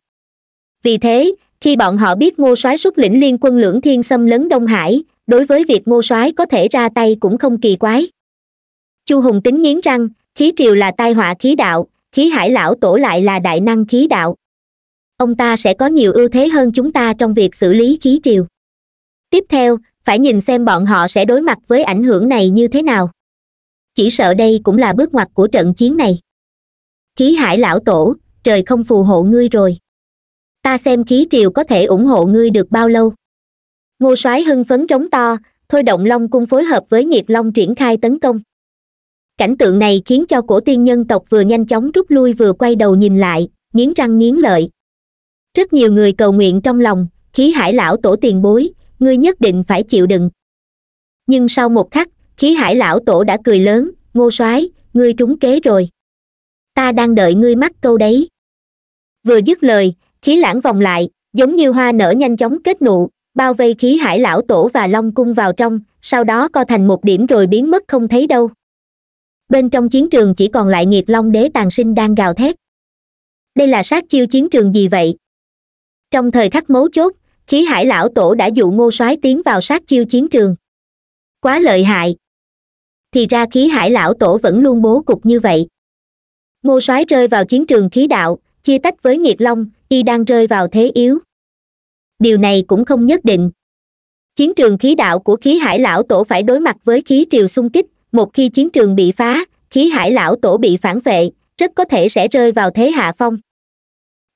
vì thế khi bọn họ biết ngô soái xuất lĩnh liên quân lưỡng thiên xâm lấn đông hải đối với việc ngô soái có thể ra tay cũng không kỳ quái chu hùng tính nghiến răng khí triều là tai họa khí đạo khí hải lão tổ lại là đại năng khí đạo ông ta sẽ có nhiều ưu thế hơn chúng ta trong việc xử lý khí triều tiếp theo phải nhìn xem bọn họ sẽ đối mặt với ảnh hưởng này như thế nào chỉ sợ đây cũng là bước ngoặt của trận chiến này khí hải lão tổ trời không phù hộ ngươi rồi ta xem khí triều có thể ủng hộ ngươi được bao lâu ngô soái hưng phấn trống to thôi động long cung phối hợp với nhiệt long triển khai tấn công cảnh tượng này khiến cho cổ tiên nhân tộc vừa nhanh chóng rút lui vừa quay đầu nhìn lại nghiến răng nghiến lợi rất nhiều người cầu nguyện trong lòng khí hải lão tổ tiền bối ngươi nhất định phải chịu đựng nhưng sau một khắc khí hải lão tổ đã cười lớn ngô soái ngươi trúng kế rồi ta đang đợi ngươi mắc câu đấy vừa dứt lời khí lãng vòng lại giống như hoa nở nhanh chóng kết nụ bao vây khí hải lão tổ và long cung vào trong sau đó co thành một điểm rồi biến mất không thấy đâu bên trong chiến trường chỉ còn lại nghiệt long đế tàn sinh đang gào thét đây là sát chiêu chiến trường gì vậy trong thời khắc mấu chốt khí hải lão tổ đã dụ ngô soái tiến vào sát chiêu chiến trường quá lợi hại thì ra khí hải lão tổ vẫn luôn bố cục như vậy ngô soái rơi vào chiến trường khí đạo chia tách với nghiệt long y đang rơi vào thế yếu điều này cũng không nhất định chiến trường khí đạo của khí hải lão tổ phải đối mặt với khí triều xung kích một khi chiến trường bị phá khí hải lão tổ bị phản vệ rất có thể sẽ rơi vào thế hạ phong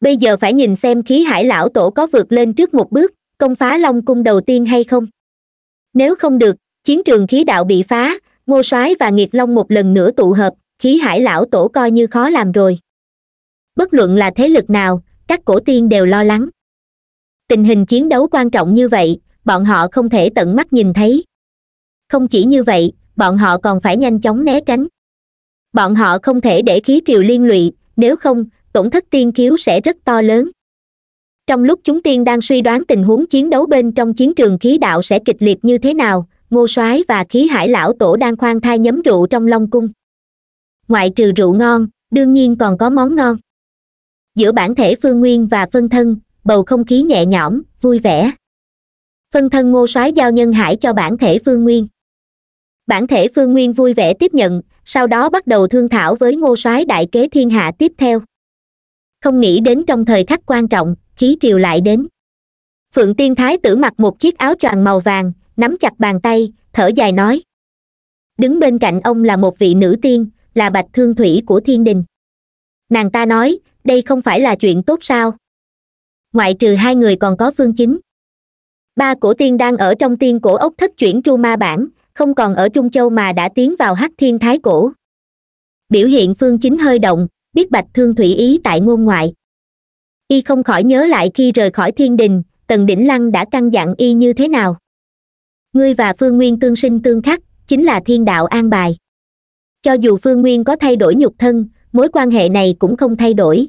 bây giờ phải nhìn xem khí hải lão tổ có vượt lên trước một bước công phá long cung đầu tiên hay không nếu không được chiến trường khí đạo bị phá ngô soái và nghiệt long một lần nữa tụ hợp khí hải lão tổ coi như khó làm rồi bất luận là thế lực nào các cổ tiên đều lo lắng tình hình chiến đấu quan trọng như vậy bọn họ không thể tận mắt nhìn thấy không chỉ như vậy bọn họ còn phải nhanh chóng né tránh bọn họ không thể để khí triều liên lụy nếu không tổn thất tiên khiếu sẽ rất to lớn trong lúc chúng tiên đang suy đoán tình huống chiến đấu bên trong chiến trường khí đạo sẽ kịch liệt như thế nào ngô soái và khí hải lão tổ đang khoan thai nhấm rượu trong long cung ngoại trừ rượu ngon đương nhiên còn có món ngon giữa bản thể phương nguyên và phân thân bầu không khí nhẹ nhõm vui vẻ phân thân ngô soái giao nhân hải cho bản thể phương nguyên bản thể phương nguyên vui vẻ tiếp nhận sau đó bắt đầu thương thảo với ngô soái đại kế thiên hạ tiếp theo không nghĩ đến trong thời khắc quan trọng khí triều lại đến phượng tiên thái tử mặc một chiếc áo choàng màu vàng nắm chặt bàn tay thở dài nói đứng bên cạnh ông là một vị nữ tiên là bạch thương thủy của thiên đình nàng ta nói đây không phải là chuyện tốt sao ngoại trừ hai người còn có phương chính ba cổ tiên đang ở trong tiên cổ ốc thất chuyển tru ma bản không còn ở trung châu mà đã tiến vào hắc thiên thái cổ biểu hiện phương chính hơi động biết bạch thương thủy ý tại ngôn ngoại y không khỏi nhớ lại khi rời khỏi thiên đình tần đỉnh lăng đã căn dặn y như thế nào ngươi và phương nguyên tương sinh tương khắc chính là thiên đạo an bài cho dù phương nguyên có thay đổi nhục thân mối quan hệ này cũng không thay đổi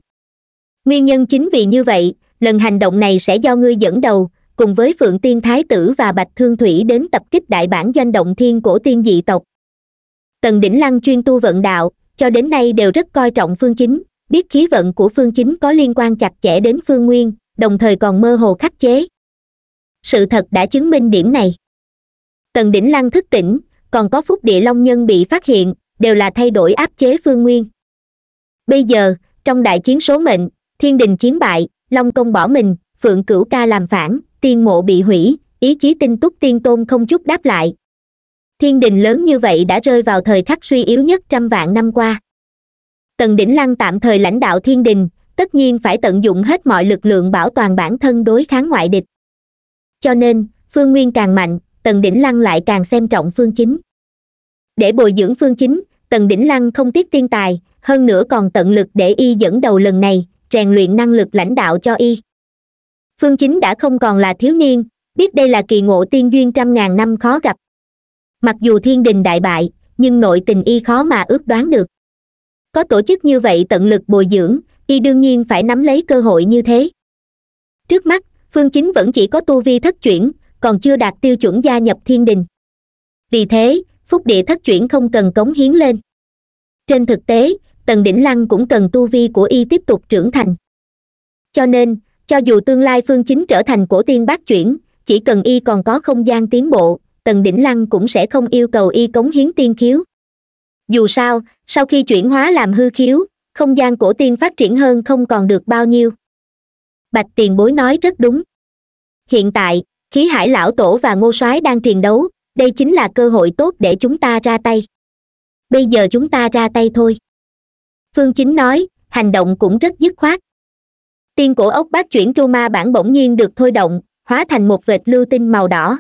nguyên nhân chính vì như vậy lần hành động này sẽ do ngươi dẫn đầu cùng với phượng tiên thái tử và bạch thương thủy đến tập kích đại bản doanh động thiên cổ tiên dị tộc tần đỉnh lăng chuyên tu vận đạo cho đến nay đều rất coi trọng phương chính biết khí vận của phương chính có liên quan chặt chẽ đến phương nguyên đồng thời còn mơ hồ khắc chế sự thật đã chứng minh điểm này tần đỉnh lăng thức tỉnh còn có phúc địa long nhân bị phát hiện đều là thay đổi áp chế phương nguyên bây giờ trong đại chiến số mệnh thiên đình chiến bại long công bỏ mình phượng cửu ca làm phản tiên mộ bị hủy ý chí tinh túc tiên tôn không chút đáp lại thiên đình lớn như vậy đã rơi vào thời khắc suy yếu nhất trăm vạn năm qua tần đỉnh lăng tạm thời lãnh đạo thiên đình tất nhiên phải tận dụng hết mọi lực lượng bảo toàn bản thân đối kháng ngoại địch cho nên phương nguyên càng mạnh tần đỉnh lăng lại càng xem trọng phương chính để bồi dưỡng phương chính tần đỉnh lăng không tiếc tiên tài hơn nữa còn tận lực để y dẫn đầu lần này rèn luyện năng lực lãnh đạo cho y phương chính đã không còn là thiếu niên biết đây là kỳ ngộ tiên duyên trăm ngàn năm khó gặp mặc dù thiên đình đại bại nhưng nội tình y khó mà ước đoán được có tổ chức như vậy tận lực bồi dưỡng y đương nhiên phải nắm lấy cơ hội như thế trước mắt phương chính vẫn chỉ có tu vi thất chuyển còn chưa đạt tiêu chuẩn gia nhập thiên đình vì thế phúc địa thất chuyển không cần cống hiến lên trên thực tế tần đỉnh lăng cũng cần tu vi của y tiếp tục trưởng thành cho nên cho dù tương lai phương chính trở thành cổ tiên bác chuyển chỉ cần y còn có không gian tiến bộ tần đỉnh lăng cũng sẽ không yêu cầu y cống hiến tiên khiếu dù sao sau khi chuyển hóa làm hư khiếu không gian cổ tiên phát triển hơn không còn được bao nhiêu bạch tiền bối nói rất đúng hiện tại khí hải lão tổ và ngô soái đang truyền đấu đây chính là cơ hội tốt để chúng ta ra tay bây giờ chúng ta ra tay thôi phương chính nói hành động cũng rất dứt khoát tiên cổ ốc bát chuyển tru ma bản bỗng nhiên được thôi động hóa thành một vệt lưu tinh màu đỏ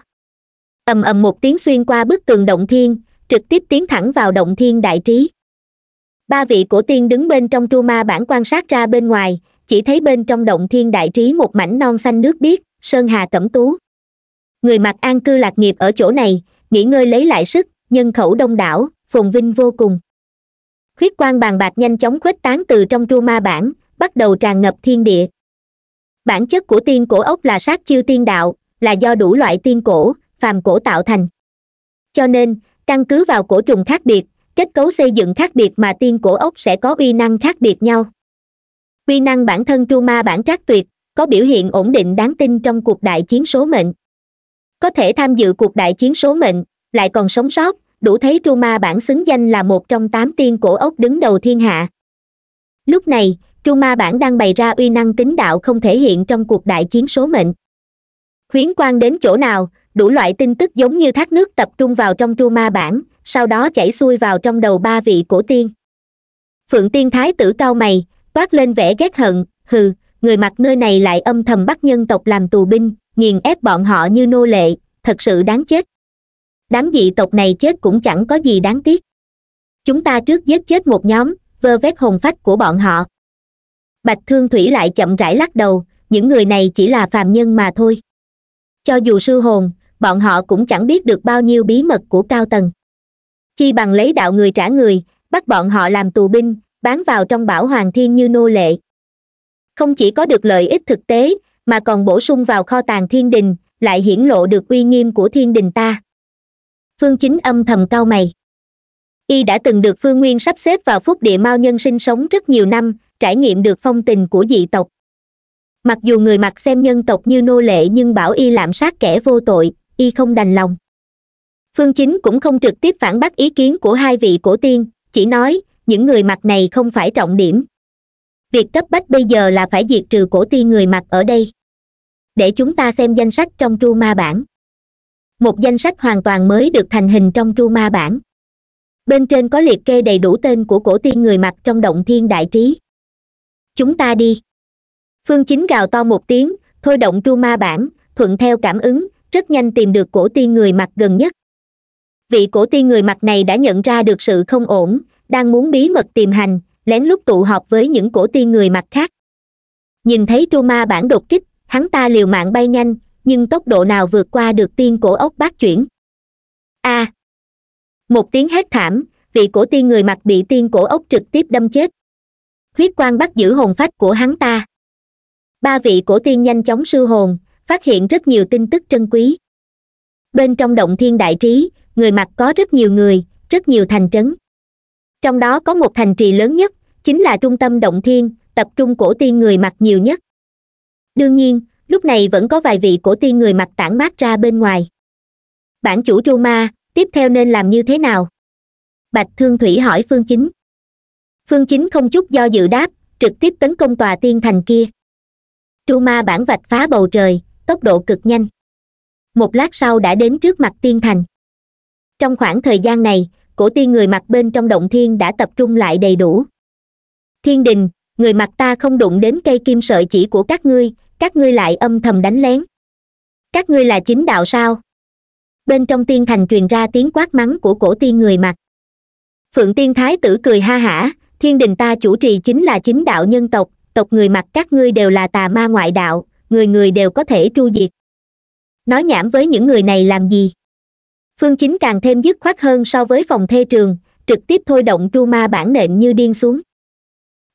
ầm ầm một tiếng xuyên qua bức tường động thiên trực tiếp tiến thẳng vào động thiên đại trí ba vị cổ tiên đứng bên trong tru ma bản quan sát ra bên ngoài chỉ thấy bên trong động thiên đại trí một mảnh non xanh nước biếc sơn hà cẩm tú người mặc an cư lạc nghiệp ở chỗ này nghỉ ngơi lấy lại sức nhân khẩu đông đảo phồn vinh vô cùng huyết quang bàn bạc nhanh chóng khuếch tán từ trong tru ma bản bắt đầu tràn ngập thiên địa bản chất của tiên cổ ốc là sát chiêu tiên đạo là do đủ loại tiên cổ phàm cổ tạo thành cho nên căn cứ vào cổ trùng khác biệt kết cấu xây dựng khác biệt mà tiên cổ ốc sẽ có uy năng khác biệt nhau uy năng bản thân tru ma bản trác tuyệt có biểu hiện ổn định đáng tin trong cuộc đại chiến số mệnh có thể tham dự cuộc đại chiến số mệnh lại còn sống sót đủ thấy tru ma bản xứng danh là một trong tám tiên cổ ốc đứng đầu thiên hạ lúc này trung ma bản đang bày ra uy năng tính đạo không thể hiện trong cuộc đại chiến số mệnh huyến Quan đến chỗ nào đủ loại tin tức giống như thác nước tập trung vào trong tru ma bản sau đó chảy xuôi vào trong đầu ba vị cổ tiên phượng tiên thái tử cao mày toát lên vẻ ghét hận hừ người mặt nơi này lại âm thầm bắt nhân tộc làm tù binh nghiền ép bọn họ như nô lệ thật sự đáng chết đám dị tộc này chết cũng chẳng có gì đáng tiếc chúng ta trước giết chết một nhóm vơ vét hồn phách của bọn họ bạch thương thủy lại chậm rãi lắc đầu những người này chỉ là phàm nhân mà thôi cho dù sư hồn bọn họ cũng chẳng biết được bao nhiêu bí mật của cao tầng chi bằng lấy đạo người trả người bắt bọn họ làm tù binh bán vào trong bảo hoàng thiên như nô lệ không chỉ có được lợi ích thực tế mà còn bổ sung vào kho tàng thiên đình lại hiển lộ được uy nghiêm của thiên đình ta phương chính âm thầm cau mày y đã từng được phương nguyên sắp xếp vào phúc địa mao nhân sinh sống rất nhiều năm trải nghiệm được phong tình của dị tộc mặc dù người mặc xem nhân tộc như nô lệ nhưng bảo y lạm sát kẻ vô tội y không đành lòng phương chính cũng không trực tiếp phản bác ý kiến của hai vị cổ tiên chỉ nói những người mặc này không phải trọng điểm việc cấp bách bây giờ là phải diệt trừ cổ tiên người mặc ở đây để chúng ta xem danh sách trong tru ma bản một danh sách hoàn toàn mới được thành hình trong tru ma bản bên trên có liệt kê đầy đủ tên của cổ tiên người mặc trong động thiên đại trí chúng ta đi phương chính gào to một tiếng thôi động tru ma bản thuận theo cảm ứng rất nhanh tìm được cổ tiên người mặt gần nhất vị cổ tiên người mặt này đã nhận ra được sự không ổn đang muốn bí mật tìm hành lén lút tụ họp với những cổ tiên người mặt khác nhìn thấy tru ma bản đột kích hắn ta liều mạng bay nhanh nhưng tốc độ nào vượt qua được tiên cổ ốc bát chuyển a à, một tiếng hét thảm vị cổ tiên người mặt bị tiên cổ ốc trực tiếp đâm chết huyết quang bắt giữ hồn phách của hắn ta ba vị cổ tiên nhanh chóng sư hồn phát hiện rất nhiều tin tức trân quý bên trong động thiên đại trí người mặt có rất nhiều người rất nhiều thành trấn trong đó có một thành trì lớn nhất chính là trung tâm động thiên tập trung cổ tiên người mặt nhiều nhất đương nhiên lúc này vẫn có vài vị cổ tiên người mặt tản mát ra bên ngoài bản chủ tru ma tiếp theo nên làm như thế nào bạch thương thủy hỏi phương chính phương chính không chút do dự đáp trực tiếp tấn công tòa tiên thành kia tru ma bản vạch phá bầu trời tốc độ cực nhanh một lát sau đã đến trước mặt tiên thành trong khoảng thời gian này cổ tiên người mặc bên trong động thiên đã tập trung lại đầy đủ thiên đình người mặc ta không đụng đến cây kim sợi chỉ của các ngươi các ngươi lại âm thầm đánh lén các ngươi là chính đạo sao bên trong tiên thành truyền ra tiếng quát mắng của cổ tiên người mặc phượng tiên thái tử cười ha hả thiên đình ta chủ trì chính là chính đạo nhân tộc tộc người mặt các ngươi đều là tà ma ngoại đạo người người đều có thể tru diệt nói nhảm với những người này làm gì phương chính càng thêm dứt khoát hơn so với phòng thê trường trực tiếp thôi động tru ma bản nện như điên xuống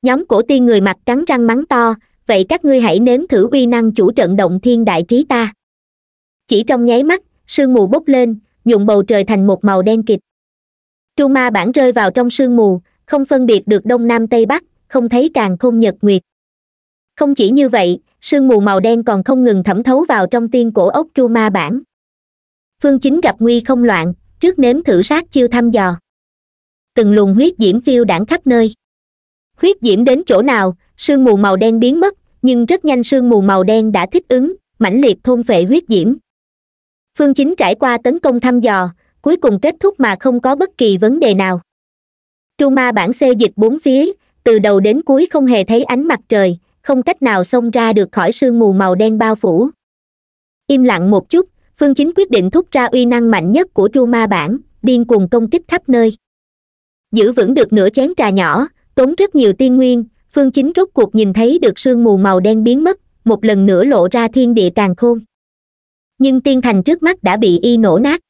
nhóm cổ tiên người mặt cắn răng mắng to vậy các ngươi hãy nếm thử uy năng chủ trận động thiên đại trí ta chỉ trong nháy mắt sương mù bốc lên nhuộm bầu trời thành một màu đen kịt tru ma bản rơi vào trong sương mù không phân biệt được đông nam tây bắc không thấy càng khôn nhật nguyệt không chỉ như vậy sương mù màu đen còn không ngừng thẩm thấu vào trong tiên cổ ốc tru ma bản phương chính gặp nguy không loạn trước nếm thử sát chiêu thăm dò từng luồng huyết diễm phiêu đảng khắp nơi huyết diễm đến chỗ nào sương mù màu đen biến mất nhưng rất nhanh sương mù màu đen đã thích ứng mãnh liệt thôn phệ huyết diễm phương chính trải qua tấn công thăm dò cuối cùng kết thúc mà không có bất kỳ vấn đề nào Tru Ma bản xê dịch bốn phía từ đầu đến cuối không hề thấy ánh mặt trời không cách nào xông ra được khỏi sương mù màu đen bao phủ im lặng một chút phương chính quyết định thúc ra uy năng mạnh nhất của Tru Ma bản điên cuồng công kích khắp nơi giữ vững được nửa chén trà nhỏ tốn rất nhiều tiên nguyên phương chính rốt cuộc nhìn thấy được sương mù màu đen biến mất một lần nữa lộ ra thiên địa càng khôn nhưng tiên thành trước mắt đã bị y nổ nát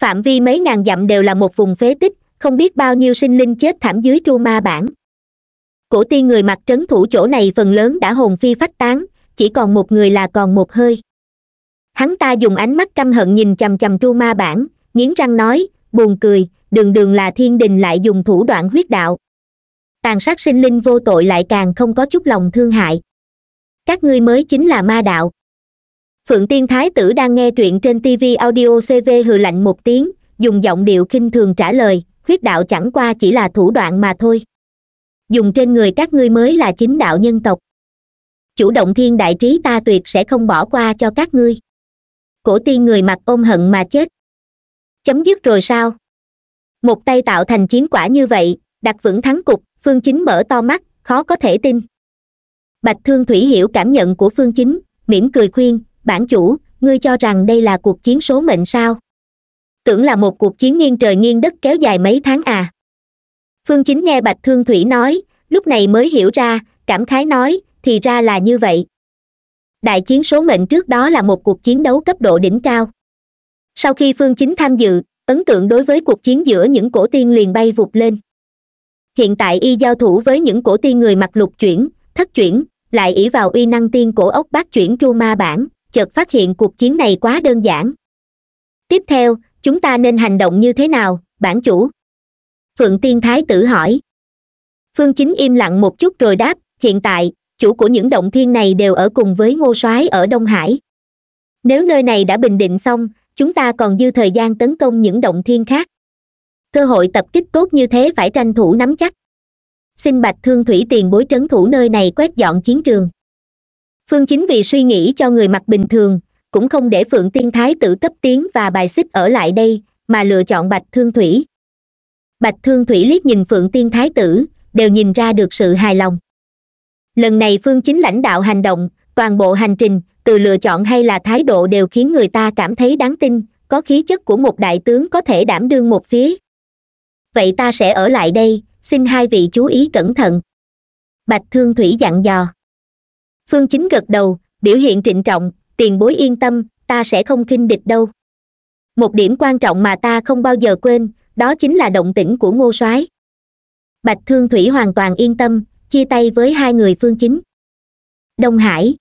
phạm vi mấy ngàn dặm đều là một vùng phế tích không biết bao nhiêu sinh linh chết thảm dưới tru ma bản cổ tiên người mặc trấn thủ chỗ này phần lớn đã hồn phi phách tán chỉ còn một người là còn một hơi hắn ta dùng ánh mắt căm hận nhìn chằm chằm tru ma bản nghiến răng nói buồn cười đường đường là thiên đình lại dùng thủ đoạn huyết đạo tàn sát sinh linh vô tội lại càng không có chút lòng thương hại các ngươi mới chính là ma đạo phượng tiên thái tử đang nghe truyện trên tv audio cv hừ lạnh một tiếng dùng giọng điệu khinh thường trả lời huyết đạo chẳng qua chỉ là thủ đoạn mà thôi dùng trên người các ngươi mới là chính đạo nhân tộc chủ động thiên đại trí ta tuyệt sẽ không bỏ qua cho các ngươi cổ tiên người mặc ôm hận mà chết chấm dứt rồi sao một tay tạo thành chiến quả như vậy đặt vững thắng cục phương chính mở to mắt khó có thể tin bạch thương thủy hiểu cảm nhận của phương chính mỉm cười khuyên bản chủ ngươi cho rằng đây là cuộc chiến số mệnh sao tưởng là một cuộc chiến nghiêng trời nghiêng đất kéo dài mấy tháng à phương chính nghe bạch thương thủy nói lúc này mới hiểu ra cảm khái nói thì ra là như vậy đại chiến số mệnh trước đó là một cuộc chiến đấu cấp độ đỉnh cao sau khi phương chính tham dự ấn tượng đối với cuộc chiến giữa những cổ tiên liền bay vụt lên hiện tại y giao thủ với những cổ tiên người mặc lục chuyển thất chuyển lại ỷ vào uy năng tiên cổ ốc bát chuyển chu ma bản chợt phát hiện cuộc chiến này quá đơn giản tiếp theo chúng ta nên hành động như thế nào bản chủ phượng tiên thái tử hỏi phương chính im lặng một chút rồi đáp hiện tại chủ của những động thiên này đều ở cùng với ngô soái ở đông hải nếu nơi này đã bình định xong chúng ta còn dư thời gian tấn công những động thiên khác cơ hội tập kích tốt như thế phải tranh thủ nắm chắc xin bạch thương thủy tiền bối trấn thủ nơi này quét dọn chiến trường phương chính vì suy nghĩ cho người mặt bình thường cũng không để phượng tiên thái tử cấp tiến và bài xích ở lại đây mà lựa chọn bạch thương thủy bạch thương thủy liếc nhìn phượng tiên thái tử đều nhìn ra được sự hài lòng lần này phương chính lãnh đạo hành động toàn bộ hành trình từ lựa chọn hay là thái độ đều khiến người ta cảm thấy đáng tin có khí chất của một đại tướng có thể đảm đương một phía vậy ta sẽ ở lại đây xin hai vị chú ý cẩn thận bạch thương thủy dặn dò phương chính gật đầu biểu hiện trịnh trọng tiền bối yên tâm ta sẽ không khinh địch đâu một điểm quan trọng mà ta không bao giờ quên đó chính là động tĩnh của ngô soái bạch thương thủy hoàn toàn yên tâm chia tay với hai người phương chính đông hải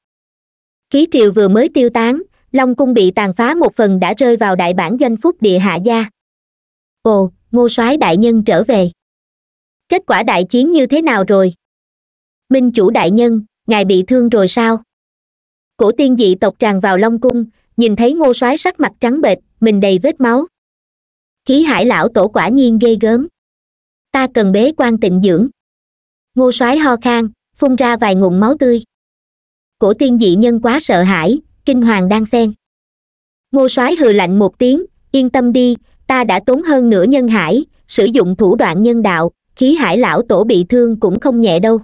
khí triều vừa mới tiêu tán long cung bị tàn phá một phần đã rơi vào đại bản doanh phúc địa hạ gia ồ ngô soái đại nhân trở về kết quả đại chiến như thế nào rồi minh chủ đại nhân ngài bị thương rồi sao cổ tiên dị tộc tràn vào long cung nhìn thấy ngô soái sắc mặt trắng bệch mình đầy vết máu khí hải lão tổ quả nhiên ghê gớm ta cần bế quan tịnh dưỡng ngô soái ho khan phun ra vài ngụm máu tươi cổ tiên dị nhân quá sợ hãi kinh hoàng đang xen ngô soái hừ lạnh một tiếng yên tâm đi ta đã tốn hơn nửa nhân hải sử dụng thủ đoạn nhân đạo khí hải lão tổ bị thương cũng không nhẹ đâu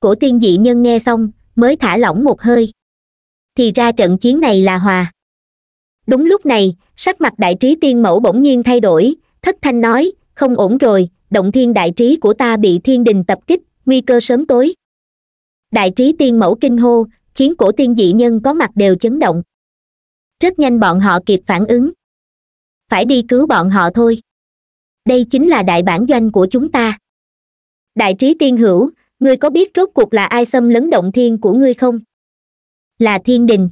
cổ tiên dị nhân nghe xong mới thả lỏng một hơi thì ra trận chiến này là hòa đúng lúc này sắc mặt đại trí tiên mẫu bỗng nhiên thay đổi thất thanh nói không ổn rồi động thiên đại trí của ta bị thiên đình tập kích nguy cơ sớm tối đại trí tiên mẫu kinh hô khiến cổ tiên dị nhân có mặt đều chấn động rất nhanh bọn họ kịp phản ứng phải đi cứu bọn họ thôi đây chính là đại bản doanh của chúng ta đại trí tiên hữu ngươi có biết rốt cuộc là ai xâm lấn động thiên của ngươi không là thiên đình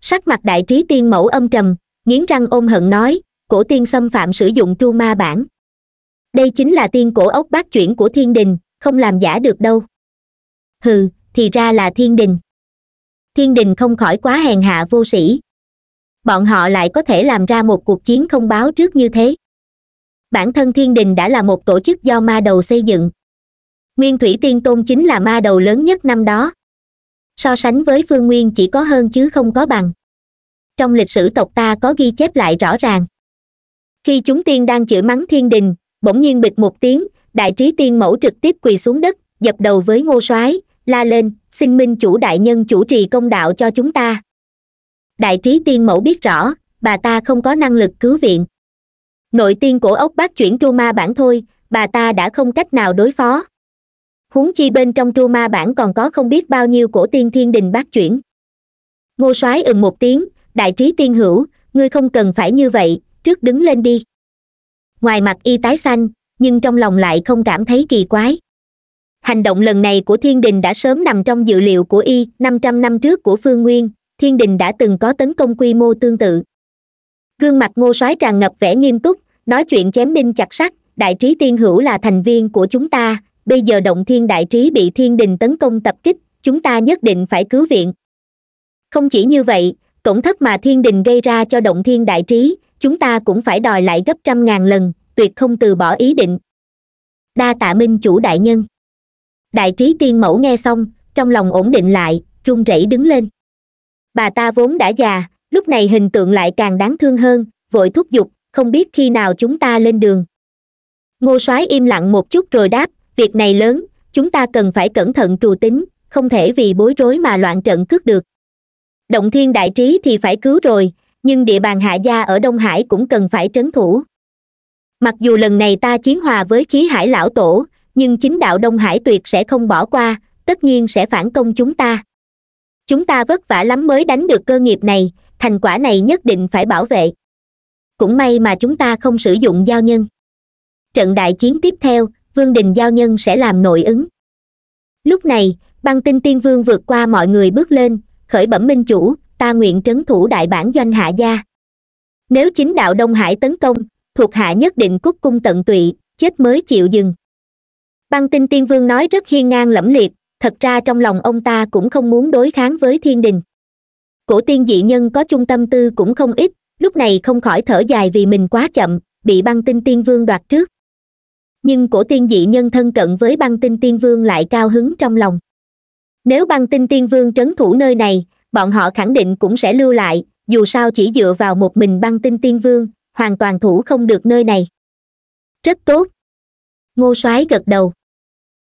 sắc mặt đại trí tiên mẫu âm trầm nghiến răng ôm hận nói cổ tiên xâm phạm sử dụng tru ma bản đây chính là tiên cổ ốc bát chuyển của thiên đình không làm giả được đâu hừ thì ra là thiên đình thiên đình không khỏi quá hèn hạ vô sĩ bọn họ lại có thể làm ra một cuộc chiến không báo trước như thế bản thân thiên đình đã là một tổ chức do ma đầu xây dựng nguyên thủy tiên tôn chính là ma đầu lớn nhất năm đó so sánh với phương nguyên chỉ có hơn chứ không có bằng trong lịch sử tộc ta có ghi chép lại rõ ràng khi chúng tiên đang chửi mắng thiên đình bỗng nhiên bịch một tiếng đại trí tiên mẫu trực tiếp quỳ xuống đất dập đầu với ngô soái la lên xin minh chủ đại nhân chủ trì công đạo cho chúng ta đại trí tiên mẫu biết rõ bà ta không có năng lực cứu viện nội tiên cổ ốc bác chuyển tru ma bản thôi bà ta đã không cách nào đối phó huống chi bên trong tru ma bản còn có không biết bao nhiêu cổ tiên thiên đình bát chuyển ngô soái ừng một tiếng đại trí tiên hữu ngươi không cần phải như vậy trước đứng lên đi ngoài mặt y tái xanh nhưng trong lòng lại không cảm thấy kỳ quái hành động lần này của thiên đình đã sớm nằm trong dự liệu của y năm trăm năm trước của phương nguyên thiên đình đã từng có tấn công quy mô tương tự gương mặt ngô soái tràn ngập vẻ nghiêm túc nói chuyện chém đinh chặt sắt đại trí tiên hữu là thành viên của chúng ta bây giờ động thiên đại trí bị thiên đình tấn công tập kích chúng ta nhất định phải cứu viện không chỉ như vậy tổn thất mà thiên đình gây ra cho động thiên đại trí chúng ta cũng phải đòi lại gấp trăm ngàn lần tuyệt không từ bỏ ý định đa tạ minh chủ đại nhân đại trí tiên mẫu nghe xong trong lòng ổn định lại run rẩy đứng lên bà ta vốn đã già lúc này hình tượng lại càng đáng thương hơn vội thúc giục không biết khi nào chúng ta lên đường ngô soái im lặng một chút rồi đáp việc này lớn chúng ta cần phải cẩn thận trù tính không thể vì bối rối mà loạn trận cướp được động thiên đại trí thì phải cứu rồi nhưng địa bàn hạ gia ở đông hải cũng cần phải trấn thủ mặc dù lần này ta chiến hòa với khí hải lão tổ nhưng chính đạo đông hải tuyệt sẽ không bỏ qua tất nhiên sẽ phản công chúng ta chúng ta vất vả lắm mới đánh được cơ nghiệp này thành quả này nhất định phải bảo vệ cũng may mà chúng ta không sử dụng giao nhân trận đại chiến tiếp theo vương đình giao nhân sẽ làm nội ứng lúc này băng tinh tiên vương vượt qua mọi người bước lên khởi bẩm minh chủ ta nguyện trấn thủ đại bản doanh hạ gia nếu chính đạo đông hải tấn công thuộc hạ nhất định cúc cung tận tụy chết mới chịu dừng băng tinh tiên vương nói rất hiên ngang lẫm liệt thật ra trong lòng ông ta cũng không muốn đối kháng với thiên đình cổ tiên dị nhân có trung tâm tư cũng không ít lúc này không khỏi thở dài vì mình quá chậm bị băng tinh tiên vương đoạt trước nhưng cổ tiên dị nhân thân cận với băng tinh tiên vương lại cao hứng trong lòng nếu băng tinh tiên vương trấn thủ nơi này bọn họ khẳng định cũng sẽ lưu lại dù sao chỉ dựa vào một mình băng tinh tiên vương hoàn toàn thủ không được nơi này rất tốt ngô soái gật đầu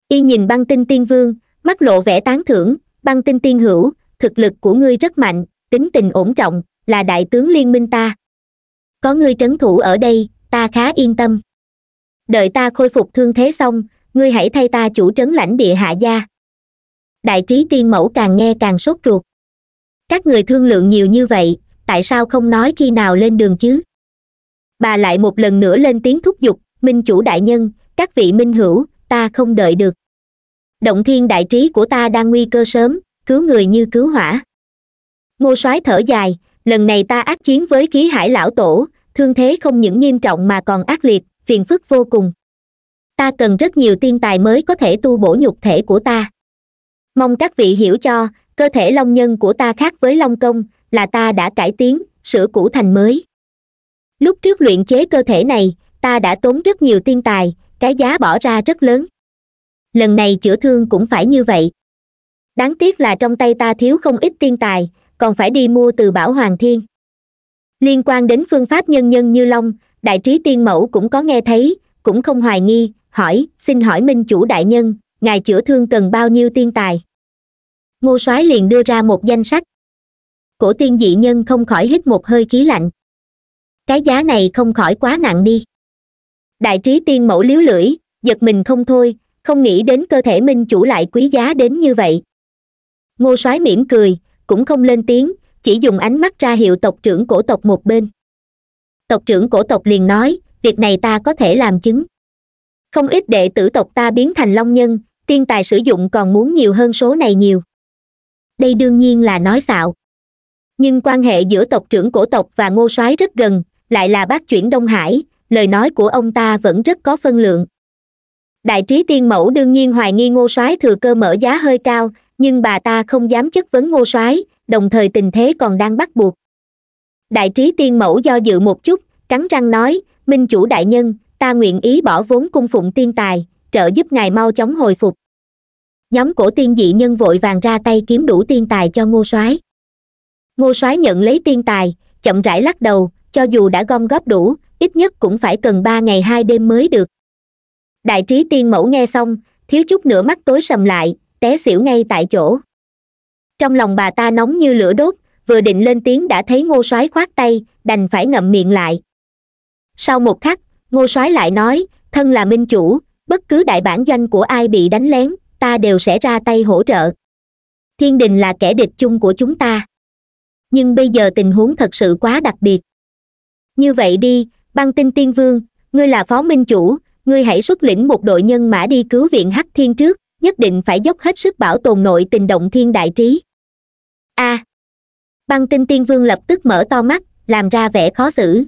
y nhìn băng tinh tiên vương mắt lộ vẻ tán thưởng băng tinh tiên hữu thực lực của ngươi rất mạnh tính tình ổn trọng là đại tướng liên minh ta có ngươi trấn thủ ở đây ta khá yên tâm đợi ta khôi phục thương thế xong ngươi hãy thay ta chủ trấn lãnh địa hạ gia đại trí tiên mẫu càng nghe càng sốt ruột các người thương lượng nhiều như vậy tại sao không nói khi nào lên đường chứ bà lại một lần nữa lên tiếng thúc giục minh chủ đại nhân các vị minh hữu ta không đợi được động thiên đại trí của ta đang nguy cơ sớm cứu người như cứu hỏa ngô soái thở dài lần này ta ác chiến với khí hải lão tổ thương thế không những nghiêm trọng mà còn ác liệt phiền phức vô cùng ta cần rất nhiều tiên tài mới có thể tu bổ nhục thể của ta mong các vị hiểu cho cơ thể long nhân của ta khác với long công là ta đã cải tiến sửa cũ thành mới lúc trước luyện chế cơ thể này ta đã tốn rất nhiều tiên tài cái giá bỏ ra rất lớn lần này chữa thương cũng phải như vậy đáng tiếc là trong tay ta thiếu không ít tiên tài còn phải đi mua từ bảo hoàng thiên liên quan đến phương pháp nhân nhân như long đại trí tiên mẫu cũng có nghe thấy cũng không hoài nghi hỏi xin hỏi minh chủ đại nhân ngài chữa thương cần bao nhiêu tiên tài ngô soái liền đưa ra một danh sách cổ tiên dị nhân không khỏi hít một hơi khí lạnh cái giá này không khỏi quá nặng đi đại trí tiên mẫu liếu lưỡi giật mình không thôi không nghĩ đến cơ thể minh chủ lại quý giá đến như vậy ngô soái mỉm cười cũng không lên tiếng chỉ dùng ánh mắt ra hiệu tộc trưởng cổ tộc một bên tộc trưởng cổ tộc liền nói việc này ta có thể làm chứng không ít đệ tử tộc ta biến thành long nhân tiên tài sử dụng còn muốn nhiều hơn số này nhiều đây đương nhiên là nói xạo nhưng quan hệ giữa tộc trưởng cổ tộc và ngô soái rất gần lại là bác chuyển đông hải lời nói của ông ta vẫn rất có phân lượng đại trí tiên mẫu đương nhiên hoài nghi ngô soái thừa cơ mở giá hơi cao nhưng bà ta không dám chất vấn ngô soái đồng thời tình thế còn đang bắt buộc đại trí tiên mẫu do dự một chút cắn răng nói minh chủ đại nhân ta nguyện ý bỏ vốn cung phụng tiên tài trợ giúp ngài mau chóng hồi phục nhóm cổ tiên dị nhân vội vàng ra tay kiếm đủ tiên tài cho ngô soái ngô soái nhận lấy tiên tài chậm rãi lắc đầu cho dù đã gom góp đủ ít nhất cũng phải cần ba ngày hai đêm mới được đại trí tiên mẫu nghe xong thiếu chút nữa mắt tối sầm lại té xỉu ngay tại chỗ trong lòng bà ta nóng như lửa đốt vừa định lên tiếng đã thấy ngô soái khoát tay đành phải ngậm miệng lại sau một khắc ngô soái lại nói thân là minh chủ bất cứ đại bản doanh của ai bị đánh lén ta đều sẽ ra tay hỗ trợ thiên đình là kẻ địch chung của chúng ta nhưng bây giờ tình huống thật sự quá đặc biệt như vậy đi băng tinh tiên vương ngươi là phó minh chủ ngươi hãy xuất lĩnh một đội nhân mã đi cứu viện hắc thiên trước nhất định phải dốc hết sức bảo tồn nội tình động thiên đại trí a à, băng tinh tiên vương lập tức mở to mắt làm ra vẻ khó xử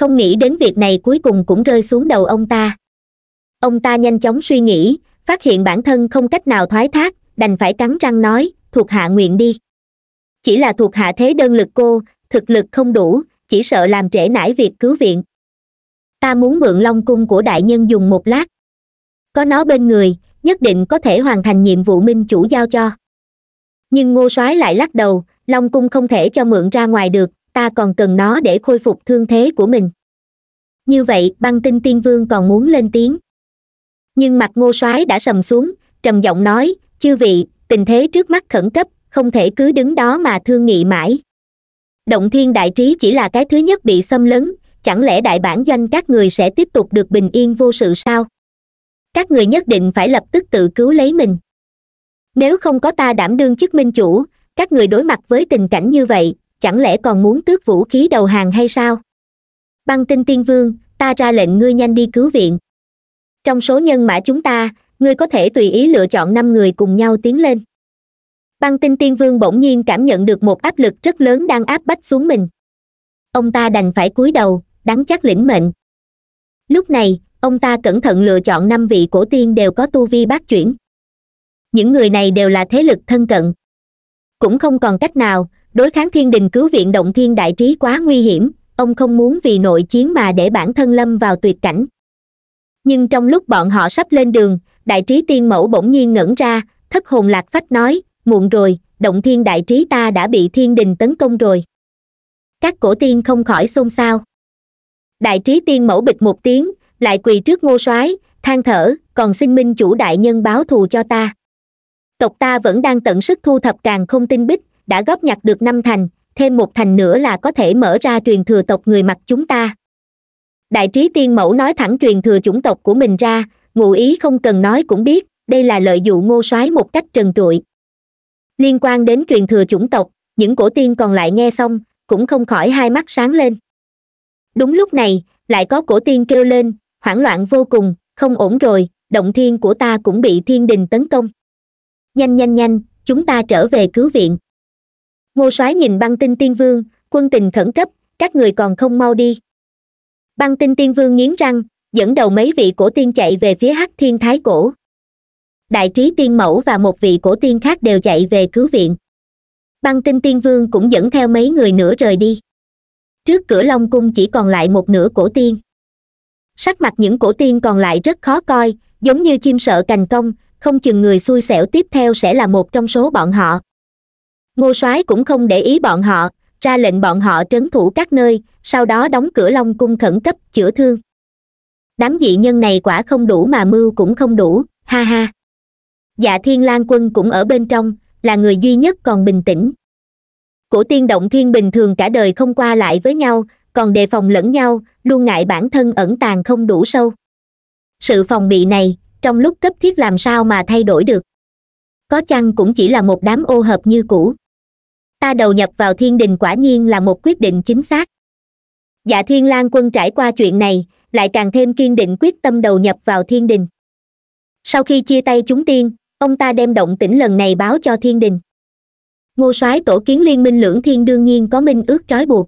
không nghĩ đến việc này cuối cùng cũng rơi xuống đầu ông ta ông ta nhanh chóng suy nghĩ phát hiện bản thân không cách nào thoái thác đành phải cắn răng nói thuộc hạ nguyện đi chỉ là thuộc hạ thế đơn lực cô thực lực không đủ chỉ sợ làm trễ nải việc cứu viện ta muốn mượn long cung của đại nhân dùng một lát có nó bên người nhất định có thể hoàn thành nhiệm vụ minh chủ giao cho nhưng ngô soái lại lắc đầu long cung không thể cho mượn ra ngoài được ta còn cần nó để khôi phục thương thế của mình như vậy băng tinh tiên vương còn muốn lên tiếng nhưng mặt ngô soái đã sầm xuống trầm giọng nói chư vị tình thế trước mắt khẩn cấp không thể cứ đứng đó mà thương nghị mãi động thiên đại trí chỉ là cái thứ nhất bị xâm lấn chẳng lẽ đại bản doanh các người sẽ tiếp tục được bình yên vô sự sao các người nhất định phải lập tức tự cứu lấy mình nếu không có ta đảm đương chức minh chủ các người đối mặt với tình cảnh như vậy chẳng lẽ còn muốn tước vũ khí đầu hàng hay sao băng tinh tiên vương ta ra lệnh ngươi nhanh đi cứu viện trong số nhân mã chúng ta ngươi có thể tùy ý lựa chọn năm người cùng nhau tiến lên băng tinh tiên vương bỗng nhiên cảm nhận được một áp lực rất lớn đang áp bách xuống mình ông ta đành phải cúi đầu đắng chắc lĩnh mệnh lúc này ông ta cẩn thận lựa chọn năm vị cổ tiên đều có tu vi bát chuyển những người này đều là thế lực thân cận cũng không còn cách nào đối kháng thiên đình cứu viện động thiên đại trí quá nguy hiểm ông không muốn vì nội chiến mà để bản thân lâm vào tuyệt cảnh nhưng trong lúc bọn họ sắp lên đường đại trí tiên mẫu bỗng nhiên ngẩn ra thất hồn lạc phách nói muộn rồi động thiên đại trí ta đã bị thiên đình tấn công rồi các cổ tiên không khỏi xôn xao đại trí tiên mẫu bịch một tiếng lại quỳ trước ngô soái than thở còn xin minh chủ đại nhân báo thù cho ta tộc ta vẫn đang tận sức thu thập càng không tin bích đã góp nhặt được năm thành thêm một thành nữa là có thể mở ra truyền thừa tộc người mặt chúng ta đại trí tiên mẫu nói thẳng truyền thừa chủng tộc của mình ra ngụ ý không cần nói cũng biết đây là lợi dụ ngô soái một cách trần trụi liên quan đến truyền thừa chủng tộc những cổ tiên còn lại nghe xong cũng không khỏi hai mắt sáng lên đúng lúc này lại có cổ tiên kêu lên hoảng loạn vô cùng không ổn rồi động thiên của ta cũng bị thiên đình tấn công nhanh nhanh nhanh chúng ta trở về cứu viện ngô soái nhìn băng tinh tiên vương quân tình khẩn cấp các người còn không mau đi băng tinh tiên vương nghiến răng dẫn đầu mấy vị cổ tiên chạy về phía hắc thiên thái cổ đại trí tiên mẫu và một vị cổ tiên khác đều chạy về cứu viện băng tinh tiên vương cũng dẫn theo mấy người nữa rời đi trước cửa long cung chỉ còn lại một nửa cổ tiên sắc mặt những cổ tiên còn lại rất khó coi giống như chim sợ cành công không chừng người xui xẻo tiếp theo sẽ là một trong số bọn họ ngô soái cũng không để ý bọn họ ra lệnh bọn họ trấn thủ các nơi sau đó đóng cửa long cung khẩn cấp chữa thương đám dị nhân này quả không đủ mà mưu cũng không đủ ha ha dạ thiên lan quân cũng ở bên trong là người duy nhất còn bình tĩnh cổ tiên động thiên bình thường cả đời không qua lại với nhau còn đề phòng lẫn nhau luôn ngại bản thân ẩn tàng không đủ sâu sự phòng bị này trong lúc cấp thiết làm sao mà thay đổi được có chăng cũng chỉ là một đám ô hợp như cũ ta đầu nhập vào thiên đình quả nhiên là một quyết định chính xác dạ thiên lang quân trải qua chuyện này lại càng thêm kiên định quyết tâm đầu nhập vào thiên đình sau khi chia tay chúng tiên ông ta đem động tĩnh lần này báo cho thiên đình ngô soái tổ kiến liên minh lưỡng thiên đương nhiên có minh ước trói buộc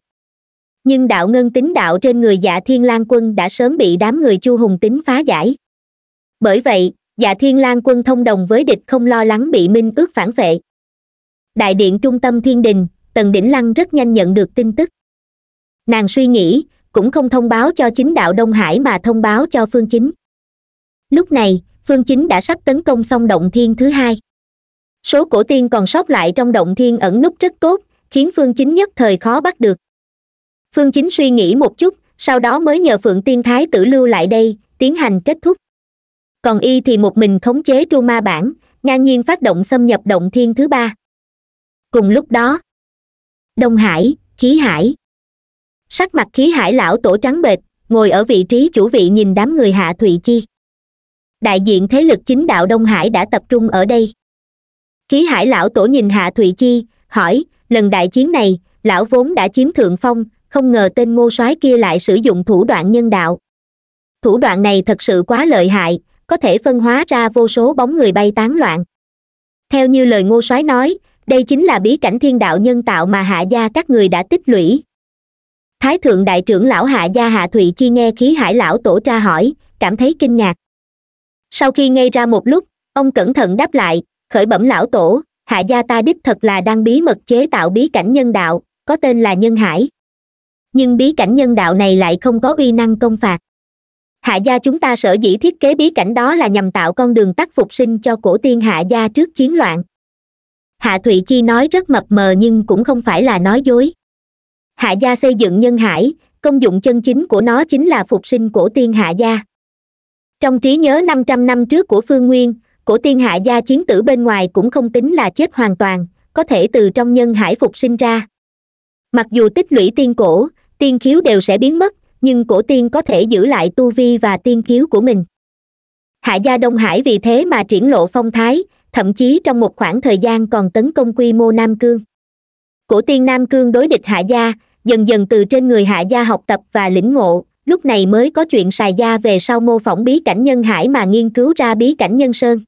nhưng đạo ngân tính đạo trên người dạ thiên lang quân đã sớm bị đám người chu hùng tính phá giải bởi vậy dạ thiên lang quân thông đồng với địch không lo lắng bị minh ước phản vệ đại điện trung tâm thiên đình tần đỉnh lăng rất nhanh nhận được tin tức nàng suy nghĩ cũng không thông báo cho chính đạo đông hải mà thông báo cho phương chính lúc này phương chính đã sắp tấn công xong động thiên thứ hai số cổ tiên còn sót lại trong động thiên ẩn nút rất tốt khiến phương chính nhất thời khó bắt được phương chính suy nghĩ một chút sau đó mới nhờ phượng tiên thái tử lưu lại đây tiến hành kết thúc còn y thì một mình khống chế tru ma bản ngang nhiên phát động xâm nhập động thiên thứ ba cùng lúc đó đông hải khí hải sắc mặt khí hải lão tổ trắng bệch ngồi ở vị trí chủ vị nhìn đám người hạ thụy chi đại diện thế lực chính đạo đông hải đã tập trung ở đây khí hải lão tổ nhìn hạ thụy chi hỏi lần đại chiến này lão vốn đã chiếm thượng phong không ngờ tên ngô soái kia lại sử dụng thủ đoạn nhân đạo thủ đoạn này thật sự quá lợi hại có thể phân hóa ra vô số bóng người bay tán loạn theo như lời ngô soái nói đây chính là bí cảnh thiên đạo nhân tạo mà hạ gia các người đã tích lũy thái thượng đại trưởng lão hạ gia hạ thụy chi nghe khí hải lão tổ tra hỏi cảm thấy kinh ngạc sau khi ngây ra một lúc ông cẩn thận đáp lại khởi bẩm lão tổ hạ gia ta đích thật là đang bí mật chế tạo bí cảnh nhân đạo có tên là nhân hải nhưng bí cảnh nhân đạo này lại không có uy năng công phạt hạ gia chúng ta sở dĩ thiết kế bí cảnh đó là nhằm tạo con đường tắt phục sinh cho cổ tiên hạ gia trước chiến loạn hạ thụy chi nói rất mập mờ nhưng cũng không phải là nói dối hạ gia xây dựng nhân hải công dụng chân chính của nó chính là phục sinh cổ tiên hạ gia trong trí nhớ năm trăm năm trước của phương nguyên cổ tiên hạ gia chiến tử bên ngoài cũng không tính là chết hoàn toàn có thể từ trong nhân hải phục sinh ra mặc dù tích lũy tiên cổ tiên khiếu đều sẽ biến mất nhưng cổ tiên có thể giữ lại tu vi và tiên kiếu của mình hạ gia đông hải vì thế mà triển lộ phong thái thậm chí trong một khoảng thời gian còn tấn công quy mô nam cương cổ tiên nam cương đối địch hạ gia dần dần từ trên người hạ gia học tập và lĩnh ngộ lúc này mới có chuyện xài gia về sau mô phỏng bí cảnh nhân hải mà nghiên cứu ra bí cảnh nhân sơn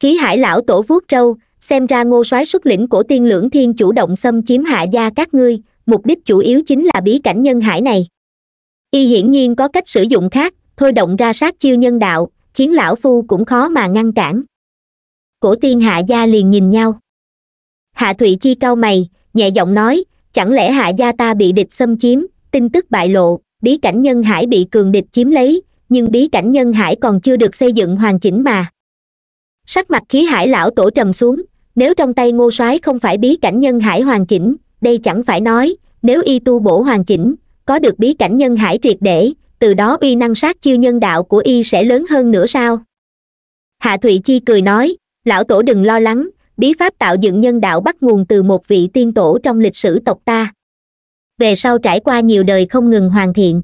khí hải lão tổ vuốt trâu, xem ra ngô soái xuất lĩnh cổ tiên lưỡng thiên chủ động xâm chiếm hạ gia các ngươi mục đích chủ yếu chính là bí cảnh nhân hải này y hiển nhiên có cách sử dụng khác thôi động ra sát chiêu nhân đạo khiến lão phu cũng khó mà ngăn cản cổ tiên hạ gia liền nhìn nhau hạ thụy chi cau mày nhẹ giọng nói chẳng lẽ hạ gia ta bị địch xâm chiếm tin tức bại lộ bí cảnh nhân hải bị cường địch chiếm lấy nhưng bí cảnh nhân hải còn chưa được xây dựng hoàn chỉnh mà sắc mặt khí hải lão tổ trầm xuống nếu trong tay ngô soái không phải bí cảnh nhân hải hoàn chỉnh đây chẳng phải nói nếu y tu bổ hoàn chỉnh có được bí cảnh nhân hải triệt để từ đó uy năng sát chiêu nhân đạo của y sẽ lớn hơn nữa sao hạ thụy chi cười nói lão tổ đừng lo lắng bí pháp tạo dựng nhân đạo bắt nguồn từ một vị tiên tổ trong lịch sử tộc ta về sau trải qua nhiều đời không ngừng hoàn thiện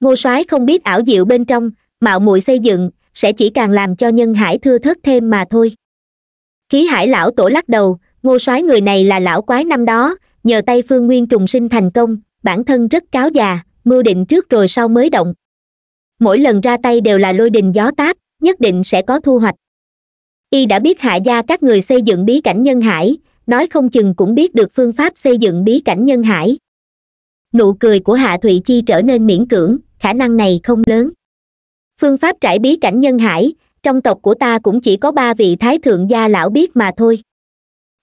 ngô soái không biết ảo diệu bên trong mạo muội xây dựng sẽ chỉ càng làm cho nhân hải thưa thớt thêm mà thôi khí hải lão tổ lắc đầu ngô soái người này là lão quái năm đó nhờ tay phương nguyên trùng sinh thành công bản thân rất cáo già mưu định trước rồi sau mới động mỗi lần ra tay đều là lôi đình gió táp nhất định sẽ có thu hoạch y đã biết hạ gia các người xây dựng bí cảnh nhân hải nói không chừng cũng biết được phương pháp xây dựng bí cảnh nhân hải nụ cười của hạ thụy chi trở nên miễn cưỡng khả năng này không lớn phương pháp trải bí cảnh nhân hải trong tộc của ta cũng chỉ có ba vị thái thượng gia lão biết mà thôi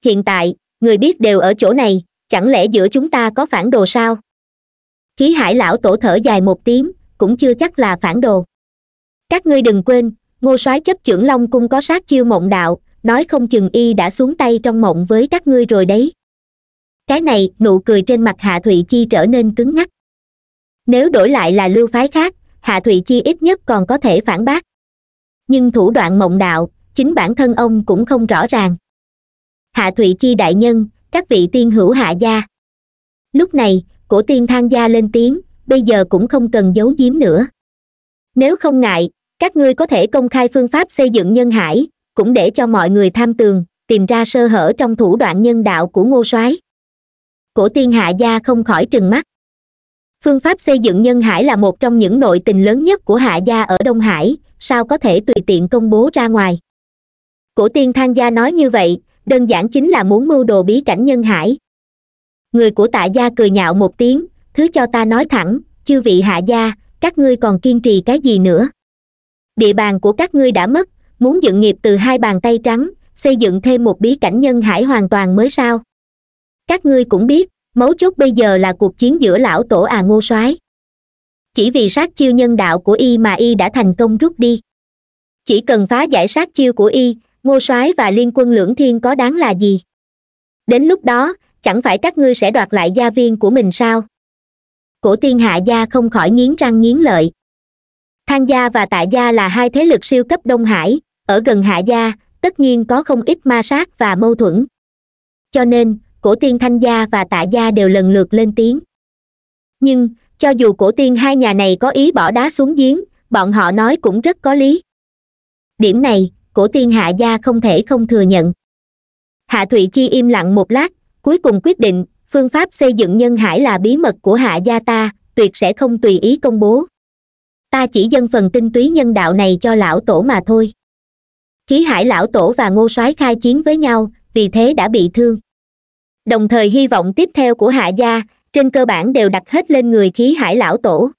hiện tại người biết đều ở chỗ này chẳng lẽ giữa chúng ta có phản đồ sao khí hải lão tổ thở dài một tiếng cũng chưa chắc là phản đồ các ngươi đừng quên ngô soái chấp trưởng long cung có sát chiêu mộng đạo nói không chừng y đã xuống tay trong mộng với các ngươi rồi đấy cái này nụ cười trên mặt hạ thụy chi trở nên cứng ngắc nếu đổi lại là lưu phái khác hạ thụy chi ít nhất còn có thể phản bác nhưng thủ đoạn mộng đạo chính bản thân ông cũng không rõ ràng hạ thụy chi đại nhân các vị tiên hữu hạ gia lúc này cổ tiên thang gia lên tiếng bây giờ cũng không cần giấu giếm nữa nếu không ngại các ngươi có thể công khai phương pháp xây dựng nhân hải cũng để cho mọi người tham tường tìm ra sơ hở trong thủ đoạn nhân đạo của ngô soái cổ tiên hạ gia không khỏi trừng mắt phương pháp xây dựng nhân hải là một trong những nội tình lớn nhất của hạ gia ở đông hải sao có thể tùy tiện công bố ra ngoài cổ tiên thang gia nói như vậy đơn giản chính là muốn mưu đồ bí cảnh nhân hải người của tạ gia cười nhạo một tiếng thứ cho ta nói thẳng chư vị hạ gia các ngươi còn kiên trì cái gì nữa địa bàn của các ngươi đã mất muốn dựng nghiệp từ hai bàn tay trắng xây dựng thêm một bí cảnh nhân hải hoàn toàn mới sao các ngươi cũng biết mấu chốt bây giờ là cuộc chiến giữa lão tổ à ngô soái chỉ vì sát chiêu nhân đạo của y mà y đã thành công rút đi chỉ cần phá giải sát chiêu của y ngô soái và liên quân lưỡng thiên có đáng là gì đến lúc đó chẳng phải các ngươi sẽ đoạt lại gia viên của mình sao cổ tiên hạ gia không khỏi nghiến răng nghiến lợi thang gia và tạ gia là hai thế lực siêu cấp đông hải ở gần hạ gia tất nhiên có không ít ma sát và mâu thuẫn cho nên cổ tiên thanh gia và tạ gia đều lần lượt lên tiếng nhưng cho dù cổ tiên hai nhà này có ý bỏ đá xuống giếng bọn họ nói cũng rất có lý điểm này cổ tiên hạ gia không thể không thừa nhận hạ thụy chi im lặng một lát cuối cùng quyết định phương pháp xây dựng nhân hải là bí mật của hạ gia ta tuyệt sẽ không tùy ý công bố ta chỉ dân phần tinh túy nhân đạo này cho lão tổ mà thôi khí hải lão tổ và ngô soái khai chiến với nhau vì thế đã bị thương đồng thời hy vọng tiếp theo của hạ gia trên cơ bản đều đặt hết lên người khí hải lão tổ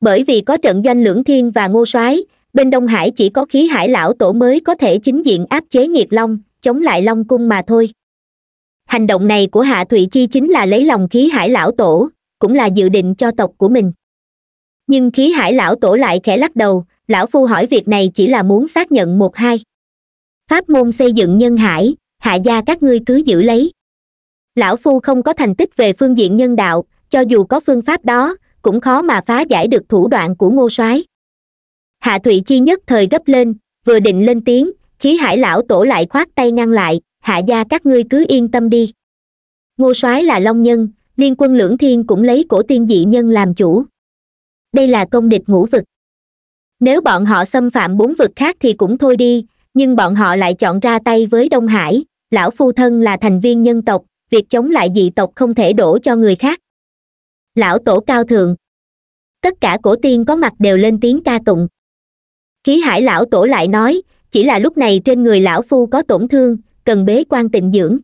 bởi vì có trận doanh lưỡng thiên và ngô soái bên đông hải chỉ có khí hải lão tổ mới có thể chính diện áp chế nghiệt long chống lại long cung mà thôi hành động này của hạ thụy chi chính là lấy lòng khí hải lão tổ cũng là dự định cho tộc của mình nhưng khí hải lão tổ lại khẽ lắc đầu lão phu hỏi việc này chỉ là muốn xác nhận một hai pháp môn xây dựng nhân hải hạ gia các ngươi cứ giữ lấy lão phu không có thành tích về phương diện nhân đạo cho dù có phương pháp đó cũng khó mà phá giải được thủ đoạn của ngô soái hạ thụy chi nhất thời gấp lên vừa định lên tiếng khí hải lão tổ lại khoát tay ngăn lại hạ gia các ngươi cứ yên tâm đi ngô soái là long nhân liên quân lưỡng thiên cũng lấy cổ tiên dị nhân làm chủ đây là công địch ngũ vực nếu bọn họ xâm phạm bốn vực khác thì cũng thôi đi nhưng bọn họ lại chọn ra tay với đông hải lão phu thân là thành viên nhân tộc việc chống lại dị tộc không thể đổ cho người khác lão tổ cao thượng tất cả cổ tiên có mặt đều lên tiếng ca tụng khí hải lão tổ lại nói chỉ là lúc này trên người lão phu có tổn thương cần bế quan tịnh dưỡng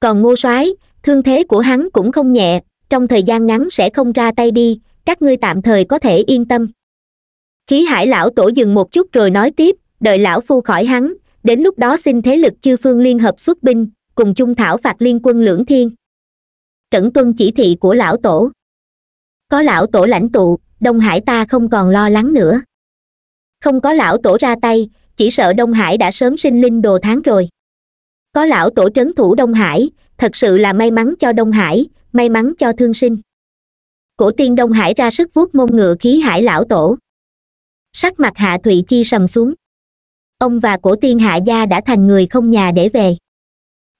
còn ngô soái thương thế của hắn cũng không nhẹ trong thời gian ngắn sẽ không ra tay đi các ngươi tạm thời có thể yên tâm khí hải lão tổ dừng một chút rồi nói tiếp đợi lão phu khỏi hắn đến lúc đó xin thế lực chư phương liên hợp xuất binh cùng chung thảo phạt liên quân lưỡng thiên cẩn tuân chỉ thị của lão tổ có lão tổ lãnh tụ đông hải ta không còn lo lắng nữa không có lão tổ ra tay chỉ sợ đông hải đã sớm sinh linh đồ tháng rồi có lão tổ trấn thủ đông hải thật sự là may mắn cho đông hải may mắn cho thương sinh cổ tiên đông hải ra sức vuốt mông ngựa khí hải lão tổ sắc mặt hạ thụy chi sầm xuống ông và cổ tiên hạ gia đã thành người không nhà để về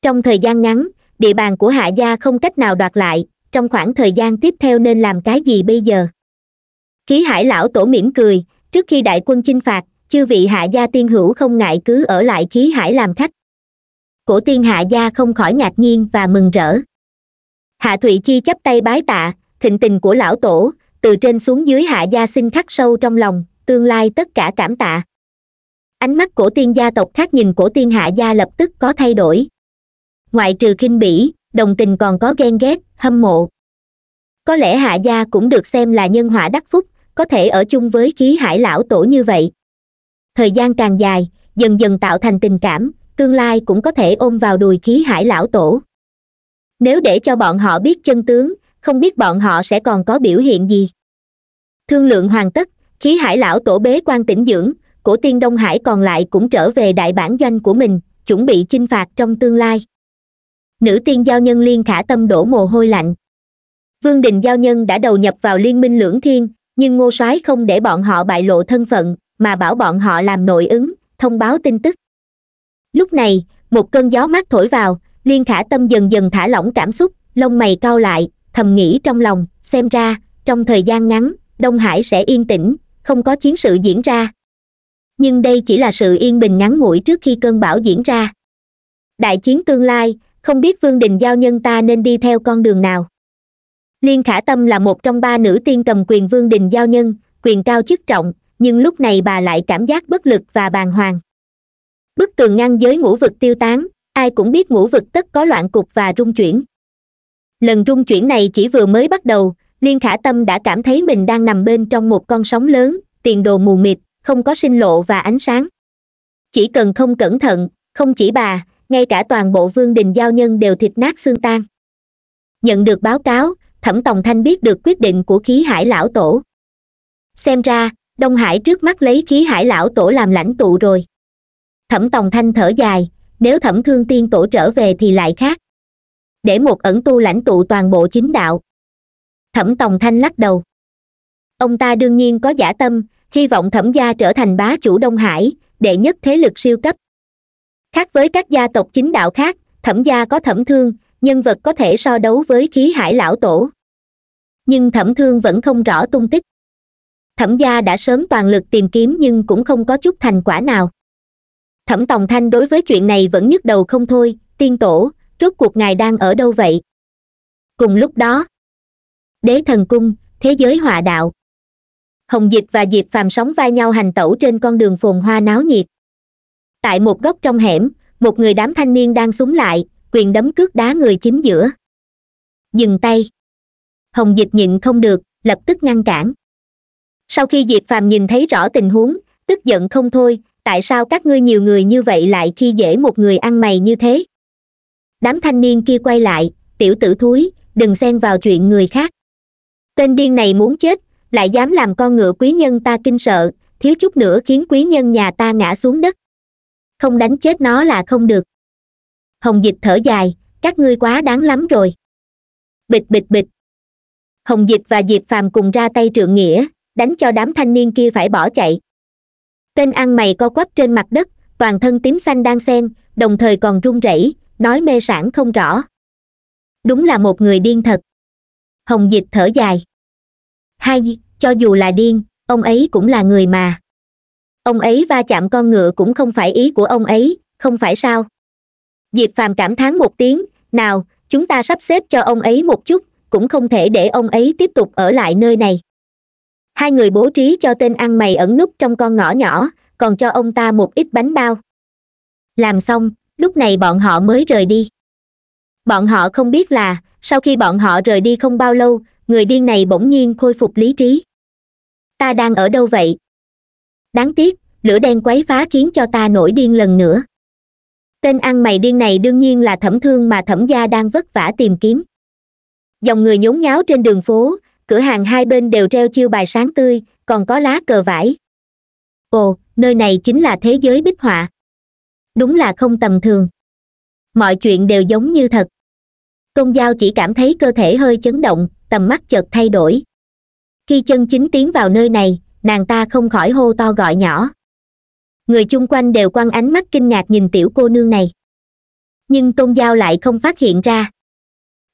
trong thời gian ngắn địa bàn của hạ gia không cách nào đoạt lại trong khoảng thời gian tiếp theo nên làm cái gì bây giờ khí hải lão tổ mỉm cười trước khi đại quân chinh phạt chư vị hạ gia tiên hữu không ngại cứ ở lại khí hải làm khách cổ tiên hạ gia không khỏi ngạc nhiên và mừng rỡ hạ thụy chi chắp tay bái tạ thịnh tình của lão tổ từ trên xuống dưới hạ gia xin khắc sâu trong lòng tương lai tất cả cảm tạ ánh mắt cổ tiên gia tộc khác nhìn cổ tiên hạ gia lập tức có thay đổi ngoại trừ khinh bỉ đồng tình còn có ghen ghét hâm mộ có lẽ hạ gia cũng được xem là nhân họa đắc phúc có thể ở chung với khí hải lão tổ như vậy thời gian càng dài dần dần tạo thành tình cảm tương lai cũng có thể ôm vào đùi khí hải lão tổ nếu để cho bọn họ biết chân tướng không biết bọn họ sẽ còn có biểu hiện gì thương lượng hoàn tất khí hải lão tổ bế quan tĩnh dưỡng cổ tiên đông hải còn lại cũng trở về đại bản doanh của mình chuẩn bị chinh phạt trong tương lai nữ tiên giao nhân liên khả tâm đổ mồ hôi lạnh vương đình giao nhân đã đầu nhập vào liên minh lưỡng thiên nhưng ngô soái không để bọn họ bại lộ thân phận mà bảo bọn họ làm nội ứng thông báo tin tức lúc này một cơn gió mát thổi vào liên khả tâm dần dần thả lỏng cảm xúc lông mày cau lại thầm nghĩ trong lòng xem ra trong thời gian ngắn đông hải sẽ yên tĩnh không có chiến sự diễn ra nhưng đây chỉ là sự yên bình ngắn ngủi trước khi cơn bão diễn ra đại chiến tương lai không biết vương đình giao nhân ta nên đi theo con đường nào liên khả tâm là một trong ba nữ tiên cầm quyền vương đình giao nhân quyền cao chức trọng nhưng lúc này bà lại cảm giác bất lực và bàng hoàng bức tường ngăn giới ngũ vực tiêu tán ai cũng biết ngũ vực tất có loạn cục và rung chuyển lần rung chuyển này chỉ vừa mới bắt đầu liên khả tâm đã cảm thấy mình đang nằm bên trong một con sóng lớn tiền đồ mù mịt không có sinh lộ và ánh sáng chỉ cần không cẩn thận không chỉ bà ngay cả toàn bộ vương đình giao nhân đều thịt nát xương tan nhận được báo cáo thẩm tòng thanh biết được quyết định của khí hải lão tổ xem ra đông hải trước mắt lấy khí hải lão tổ làm lãnh tụ rồi thẩm tòng thanh thở dài nếu thẩm thương tiên tổ trở về thì lại khác để một ẩn tu lãnh tụ toàn bộ chính đạo thẩm tòng thanh lắc đầu ông ta đương nhiên có giả tâm hy vọng thẩm gia trở thành bá chủ đông hải đệ nhất thế lực siêu cấp khác với các gia tộc chính đạo khác thẩm gia có thẩm thương nhân vật có thể so đấu với khí hải lão tổ nhưng thẩm thương vẫn không rõ tung tích thẩm gia đã sớm toàn lực tìm kiếm nhưng cũng không có chút thành quả nào thẩm tòng thanh đối với chuyện này vẫn nhức đầu không thôi tiên tổ rốt cuộc ngài đang ở đâu vậy cùng lúc đó đế thần cung thế giới hòa đạo hồng dịch và diệp phàm sóng vai nhau hành tẩu trên con đường phồn hoa náo nhiệt tại một góc trong hẻm một người đám thanh niên đang súng lại quyền đấm cước đá người chính giữa dừng tay hồng dịch nhịn không được lập tức ngăn cản sau khi diệp phàm nhìn thấy rõ tình huống tức giận không thôi tại sao các ngươi nhiều người như vậy lại khi dễ một người ăn mày như thế đám thanh niên kia quay lại tiểu tử thúi đừng xen vào chuyện người khác tên điên này muốn chết lại dám làm con ngựa quý nhân ta kinh sợ thiếu chút nữa khiến quý nhân nhà ta ngã xuống đất không đánh chết nó là không được hồng dịch thở dài các ngươi quá đáng lắm rồi bịch bịch bịch hồng dịch và diệp phàm cùng ra tay trượng nghĩa đánh cho đám thanh niên kia phải bỏ chạy tên ăn mày co quắp trên mặt đất toàn thân tím xanh đang sen đồng thời còn run rẩy nói mê sản không rõ đúng là một người điên thật hồng dịch thở dài hai cho dù là điên ông ấy cũng là người mà ông ấy va chạm con ngựa cũng không phải ý của ông ấy không phải sao diệp phàm cảm thán một tiếng nào chúng ta sắp xếp cho ông ấy một chút cũng không thể để ông ấy tiếp tục ở lại nơi này hai người bố trí cho tên ăn mày ẩn núp trong con ngõ nhỏ còn cho ông ta một ít bánh bao làm xong lúc này bọn họ mới rời đi bọn họ không biết là sau khi bọn họ rời đi không bao lâu người điên này bỗng nhiên khôi phục lý trí ta đang ở đâu vậy đáng tiếc lửa đen quấy phá khiến cho ta nổi điên lần nữa tên ăn mày điên này đương nhiên là thẩm thương mà thẩm gia đang vất vả tìm kiếm dòng người nhốn nháo trên đường phố cửa hàng hai bên đều treo chiêu bài sáng tươi còn có lá cờ vải ồ nơi này chính là thế giới bích họa đúng là không tầm thường mọi chuyện đều giống như thật công giao chỉ cảm thấy cơ thể hơi chấn động tầm mắt chợt thay đổi khi chân chính tiến vào nơi này nàng ta không khỏi hô to gọi nhỏ người chung quanh đều quăng ánh mắt kinh ngạc nhìn tiểu cô nương này nhưng tôn giao lại không phát hiện ra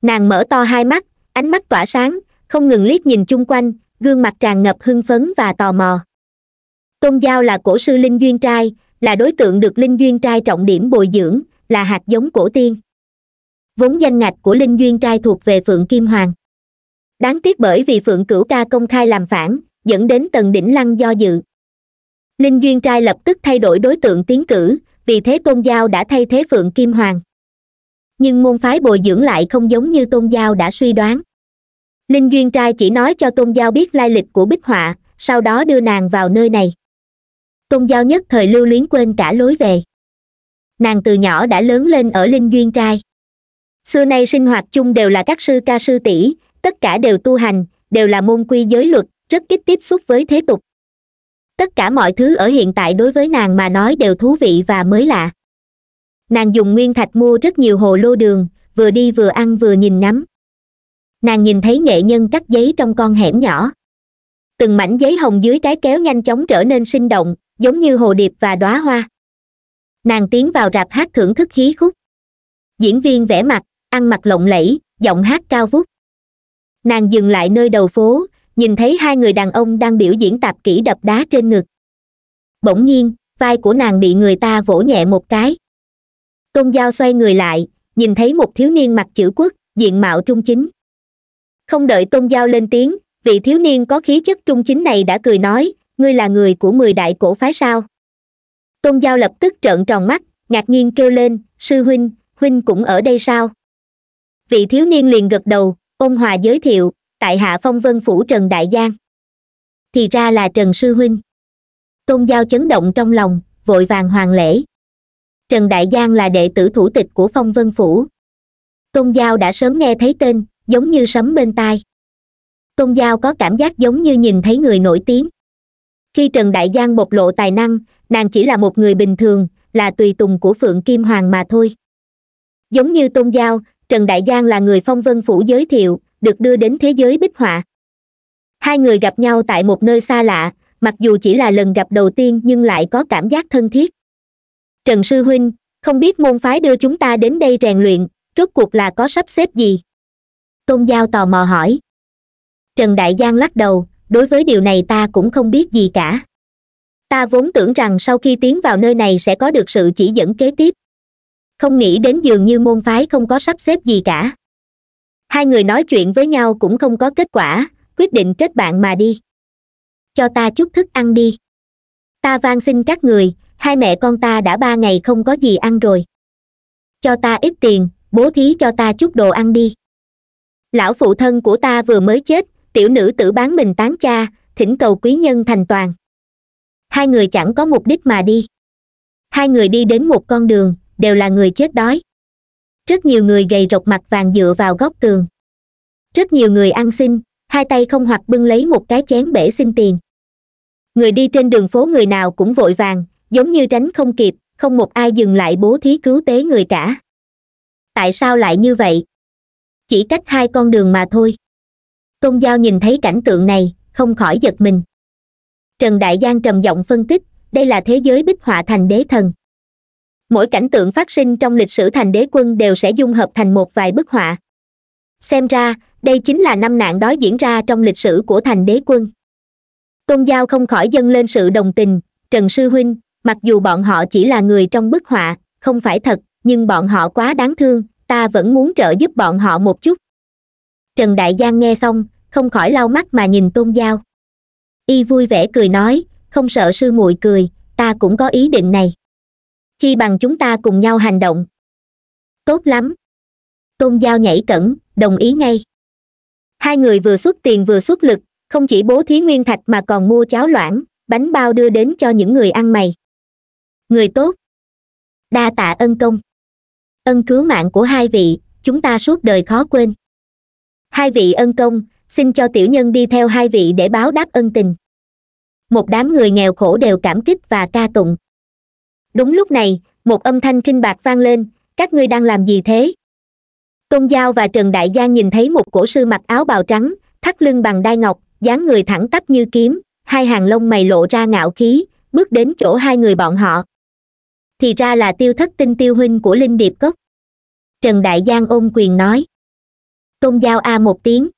nàng mở to hai mắt ánh mắt tỏa sáng không ngừng liếc nhìn chung quanh gương mặt tràn ngập hưng phấn và tò mò tôn giao là cổ sư linh duyên trai là đối tượng được linh duyên trai trọng điểm bồi dưỡng là hạt giống cổ tiên vốn danh ngạch của linh duyên trai thuộc về phượng kim hoàng đáng tiếc bởi vì phượng cửu ca công khai làm phản dẫn đến tầng đỉnh lăng do dự linh duyên trai lập tức thay đổi đối tượng tiến cử vì thế tôn giao đã thay thế phượng kim hoàng nhưng môn phái bồi dưỡng lại không giống như tôn giao đã suy đoán linh duyên trai chỉ nói cho tôn giao biết lai lịch của bích họa sau đó đưa nàng vào nơi này tôn giao nhất thời lưu luyến quên cả lối về nàng từ nhỏ đã lớn lên ở linh duyên trai xưa nay sinh hoạt chung đều là các sư ca sư tỷ tất cả đều tu hành đều là môn quy giới luật rất ít tiếp xúc với thế tục tất cả mọi thứ ở hiện tại đối với nàng mà nói đều thú vị và mới lạ nàng dùng nguyên thạch mua rất nhiều hồ lô đường vừa đi vừa ăn vừa nhìn ngắm nàng nhìn thấy nghệ nhân cắt giấy trong con hẻm nhỏ từng mảnh giấy hồng dưới cái kéo nhanh chóng trở nên sinh động giống như hồ điệp và đóa hoa nàng tiến vào rạp hát thưởng thức khí khúc diễn viên vẽ mặt ăn mặc lộng lẫy giọng hát cao vút nàng dừng lại nơi đầu phố nhìn thấy hai người đàn ông đang biểu diễn tạp kỹ đập đá trên ngực bỗng nhiên vai của nàng bị người ta vỗ nhẹ một cái tôn giao xoay người lại nhìn thấy một thiếu niên mặc chữ quốc diện mạo trung chính không đợi tôn giao lên tiếng vị thiếu niên có khí chất trung chính này đã cười nói ngươi là người của mười đại cổ phái sao tôn giao lập tức trợn tròn mắt ngạc nhiên kêu lên sư huynh huynh cũng ở đây sao vị thiếu niên liền gật đầu ôn hòa giới thiệu tại hạ phong vân phủ trần đại giang thì ra là trần sư huynh tôn giao chấn động trong lòng vội vàng hoàng lễ trần đại giang là đệ tử thủ tịch của phong vân phủ tôn giao đã sớm nghe thấy tên giống như sấm bên tai tôn giao có cảm giác giống như nhìn thấy người nổi tiếng khi trần đại giang bộc lộ tài năng nàng chỉ là một người bình thường là tùy tùng của phượng kim hoàng mà thôi giống như tôn giao trần đại giang là người phong vân phủ giới thiệu được đưa đến thế giới bích họa hai người gặp nhau tại một nơi xa lạ mặc dù chỉ là lần gặp đầu tiên nhưng lại có cảm giác thân thiết trần sư huynh không biết môn phái đưa chúng ta đến đây rèn luyện rốt cuộc là có sắp xếp gì tôn giao tò mò hỏi trần đại giang lắc đầu đối với điều này ta cũng không biết gì cả ta vốn tưởng rằng sau khi tiến vào nơi này sẽ có được sự chỉ dẫn kế tiếp không nghĩ đến dường như môn phái không có sắp xếp gì cả hai người nói chuyện với nhau cũng không có kết quả quyết định kết bạn mà đi cho ta chút thức ăn đi ta van xin các người hai mẹ con ta đã ba ngày không có gì ăn rồi cho ta ít tiền bố thí cho ta chút đồ ăn đi lão phụ thân của ta vừa mới chết tiểu nữ tử bán mình tán cha thỉnh cầu quý nhân thành toàn hai người chẳng có mục đích mà đi hai người đi đến một con đường đều là người chết đói rất nhiều người gầy rộc mặt vàng dựa vào góc tường rất nhiều người ăn xin hai tay không hoặc bưng lấy một cái chén bể xin tiền người đi trên đường phố người nào cũng vội vàng giống như tránh không kịp không một ai dừng lại bố thí cứu tế người cả tại sao lại như vậy chỉ cách hai con đường mà thôi tôn giao nhìn thấy cảnh tượng này không khỏi giật mình trần đại giang trầm giọng phân tích đây là thế giới bích họa thành đế thần mỗi cảnh tượng phát sinh trong lịch sử thành đế quân đều sẽ dung hợp thành một vài bức họa xem ra đây chính là năm nạn đói diễn ra trong lịch sử của thành đế quân tôn giao không khỏi dâng lên sự đồng tình trần sư huynh mặc dù bọn họ chỉ là người trong bức họa không phải thật nhưng bọn họ quá đáng thương ta vẫn muốn trợ giúp bọn họ một chút trần đại giang nghe xong không khỏi lau mắt mà nhìn tôn giao y vui vẻ cười nói không sợ sư muội cười ta cũng có ý định này chi bằng chúng ta cùng nhau hành động tốt lắm tôn giao nhảy cẩn đồng ý ngay hai người vừa xuất tiền vừa xuất lực không chỉ bố thí nguyên thạch mà còn mua cháo loãng bánh bao đưa đến cho những người ăn mày người tốt đa tạ ân công ân cứu mạng của hai vị chúng ta suốt đời khó quên hai vị ân công xin cho tiểu nhân đi theo hai vị để báo đáp ân tình một đám người nghèo khổ đều cảm kích và ca tụng đúng lúc này một âm thanh kinh bạc vang lên các ngươi đang làm gì thế tôn giao và trần đại giang nhìn thấy một cổ sư mặc áo bào trắng thắt lưng bằng đai ngọc dáng người thẳng tắp như kiếm hai hàng lông mày lộ ra ngạo khí bước đến chỗ hai người bọn họ thì ra là tiêu thất tinh tiêu huynh của linh điệp cốc trần đại giang ôm quyền nói tôn giao a một tiếng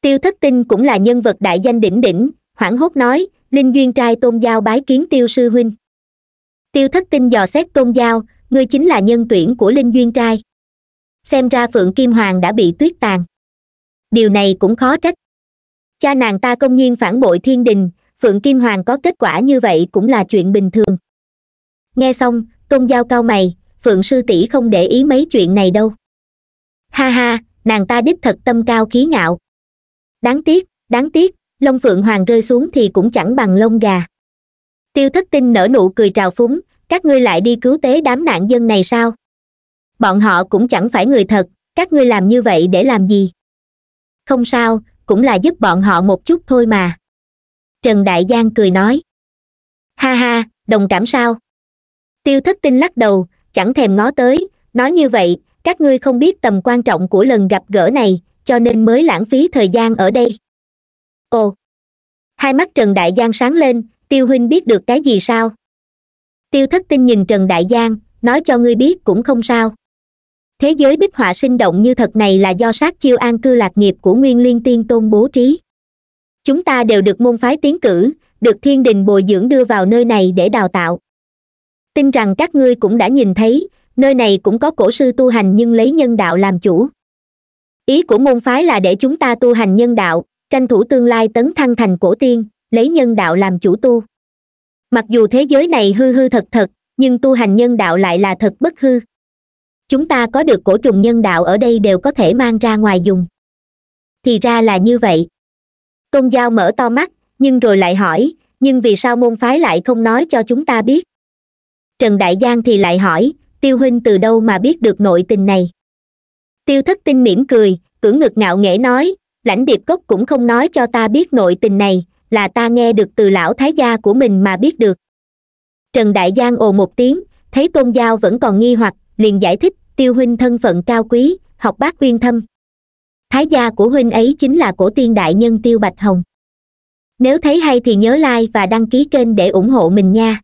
tiêu thất tinh cũng là nhân vật đại danh đỉnh đỉnh hoảng hốt nói linh duyên trai tôn giao bái kiến tiêu sư huynh tiêu thất tinh dò xét tôn giao ngươi chính là nhân tuyển của linh duyên trai xem ra phượng kim hoàng đã bị tuyết tàn điều này cũng khó trách cha nàng ta công nhiên phản bội thiên đình phượng kim hoàng có kết quả như vậy cũng là chuyện bình thường nghe xong tôn giao cao mày phượng sư tỷ không để ý mấy chuyện này đâu ha ha nàng ta đích thật tâm cao khí ngạo đáng tiếc đáng tiếc lông phượng hoàng rơi xuống thì cũng chẳng bằng lông gà tiêu thất tinh nở nụ cười trào phúng các ngươi lại đi cứu tế đám nạn dân này sao bọn họ cũng chẳng phải người thật các ngươi làm như vậy để làm gì không sao cũng là giúp bọn họ một chút thôi mà trần đại giang cười nói ha ha đồng cảm sao tiêu thất tinh lắc đầu chẳng thèm ngó tới nói như vậy các ngươi không biết tầm quan trọng của lần gặp gỡ này cho nên mới lãng phí thời gian ở đây ồ hai mắt trần đại giang sáng lên tiêu huynh biết được cái gì sao tiêu thất tinh nhìn trần đại giang nói cho ngươi biết cũng không sao thế giới bích họa sinh động như thật này là do sát chiêu an cư lạc nghiệp của nguyên liên tiên tôn bố trí chúng ta đều được môn phái tiến cử được thiên đình bồi dưỡng đưa vào nơi này để đào tạo tin rằng các ngươi cũng đã nhìn thấy nơi này cũng có cổ sư tu hành nhưng lấy nhân đạo làm chủ ý của môn phái là để chúng ta tu hành nhân đạo tranh thủ tương lai tấn thăng thành cổ tiên lấy nhân đạo làm chủ tu mặc dù thế giới này hư hư thật thật nhưng tu hành nhân đạo lại là thật bất hư chúng ta có được cổ trùng nhân đạo ở đây đều có thể mang ra ngoài dùng thì ra là như vậy tôn giao mở to mắt nhưng rồi lại hỏi nhưng vì sao môn phái lại không nói cho chúng ta biết trần đại giang thì lại hỏi tiêu huynh từ đâu mà biết được nội tình này tiêu thất tinh mỉm cười cưỡng ngực ngạo nghễ nói lãnh điệp cốc cũng không nói cho ta biết nội tình này là ta nghe được từ lão thái gia của mình mà biết được trần đại giang ồ một tiếng thấy tôn giao vẫn còn nghi hoặc liền giải thích tiêu huynh thân phận cao quý học bác uyên thâm thái gia của huynh ấy chính là cổ tiên đại nhân tiêu bạch hồng nếu thấy hay thì nhớ like và đăng ký kênh để ủng hộ mình nha